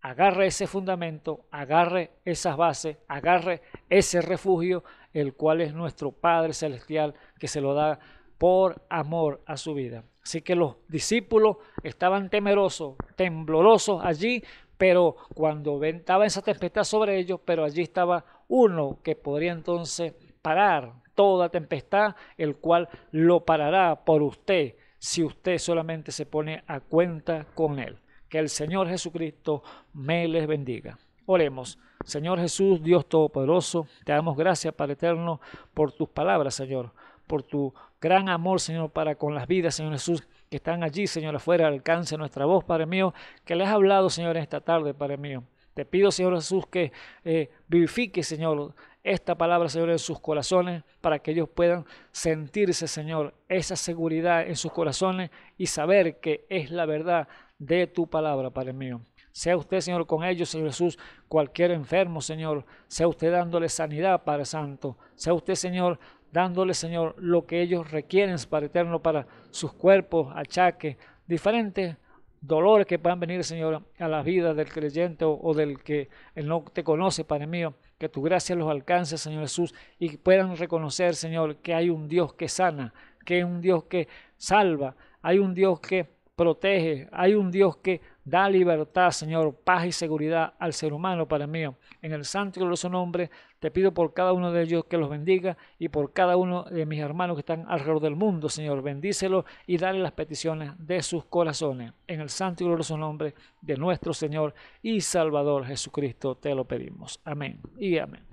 [SPEAKER 1] agarre ese fundamento, agarre esas bases, agarre ese refugio el cual es nuestro Padre Celestial que se lo da por amor a su vida. Así que los discípulos estaban temerosos, temblorosos allí, pero cuando estaba esa tempestad sobre ellos, pero allí estaba uno que podría entonces parar toda tempestad, el cual lo parará por usted si usted solamente se pone a cuenta con él. Que el Señor Jesucristo me les bendiga. Oremos. Señor Jesús, Dios Todopoderoso, te damos gracias, Padre Eterno, por tus palabras, Señor, por tu gran amor, Señor, para con las vidas, Señor Jesús, que están allí, Señor, afuera, alcance nuestra voz, Padre mío, que le has hablado, Señor, en esta tarde, Padre mío. Te pido, Señor Jesús, que eh, vivifique, Señor, esta palabra, Señor, en sus corazones, para que ellos puedan sentirse, Señor, esa seguridad en sus corazones y saber que es la verdad de tu palabra, Padre mío. Sea usted, Señor, con ellos, Señor Jesús, cualquier enfermo, Señor. Sea usted dándole sanidad, Padre Santo. Sea usted, Señor, dándole, Señor, lo que ellos requieren, para Eterno, para sus cuerpos, achaques, diferentes dolores que puedan venir, Señor, a la vida del creyente o, del que no te conoce, Padre mío. Que tu gracia los alcance, Señor Jesús, y puedan reconocer, Señor, que hay un Dios que sana, que hay un Dios que salva, hay un Dios que protege, hay un Dios que Da libertad, Señor, paz y seguridad al ser humano, para mí. En el santo y glorioso nombre, te pido por cada uno de ellos que los bendiga y por cada uno de mis hermanos que están alrededor del mundo, Señor. Bendícelos y dale las peticiones de sus corazones. En el santo y glorioso nombre de nuestro Señor y Salvador Jesucristo, te lo pedimos. Amén y amén.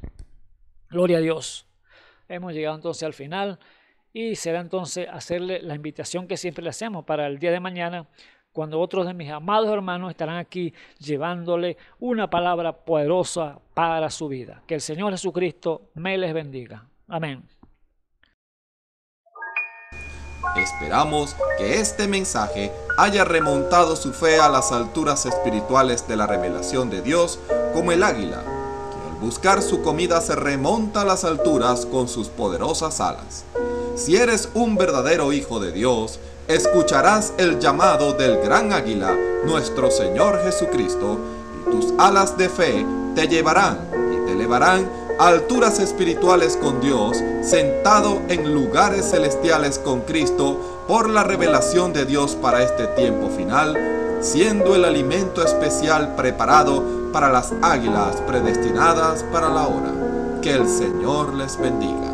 [SPEAKER 1] Gloria a Dios. Hemos llegado entonces al final y será entonces hacerle la invitación que siempre le hacemos para el día de mañana cuando otros de mis amados hermanos estarán aquí llevándole una palabra poderosa para su vida. Que el Señor Jesucristo me les bendiga. Amén.
[SPEAKER 2] Esperamos que este mensaje haya remontado su fe a las alturas espirituales de la revelación de Dios como el águila, que al buscar su comida se remonta a las alturas con sus poderosas alas. Si eres un verdadero hijo de Dios, escucharás el llamado del gran águila, nuestro Señor Jesucristo, y tus alas de fe te llevarán y te elevarán a alturas espirituales con Dios, sentado en lugares celestiales con Cristo por la revelación de Dios para este tiempo final, siendo el alimento especial preparado para las águilas predestinadas para la hora. Que el Señor les bendiga.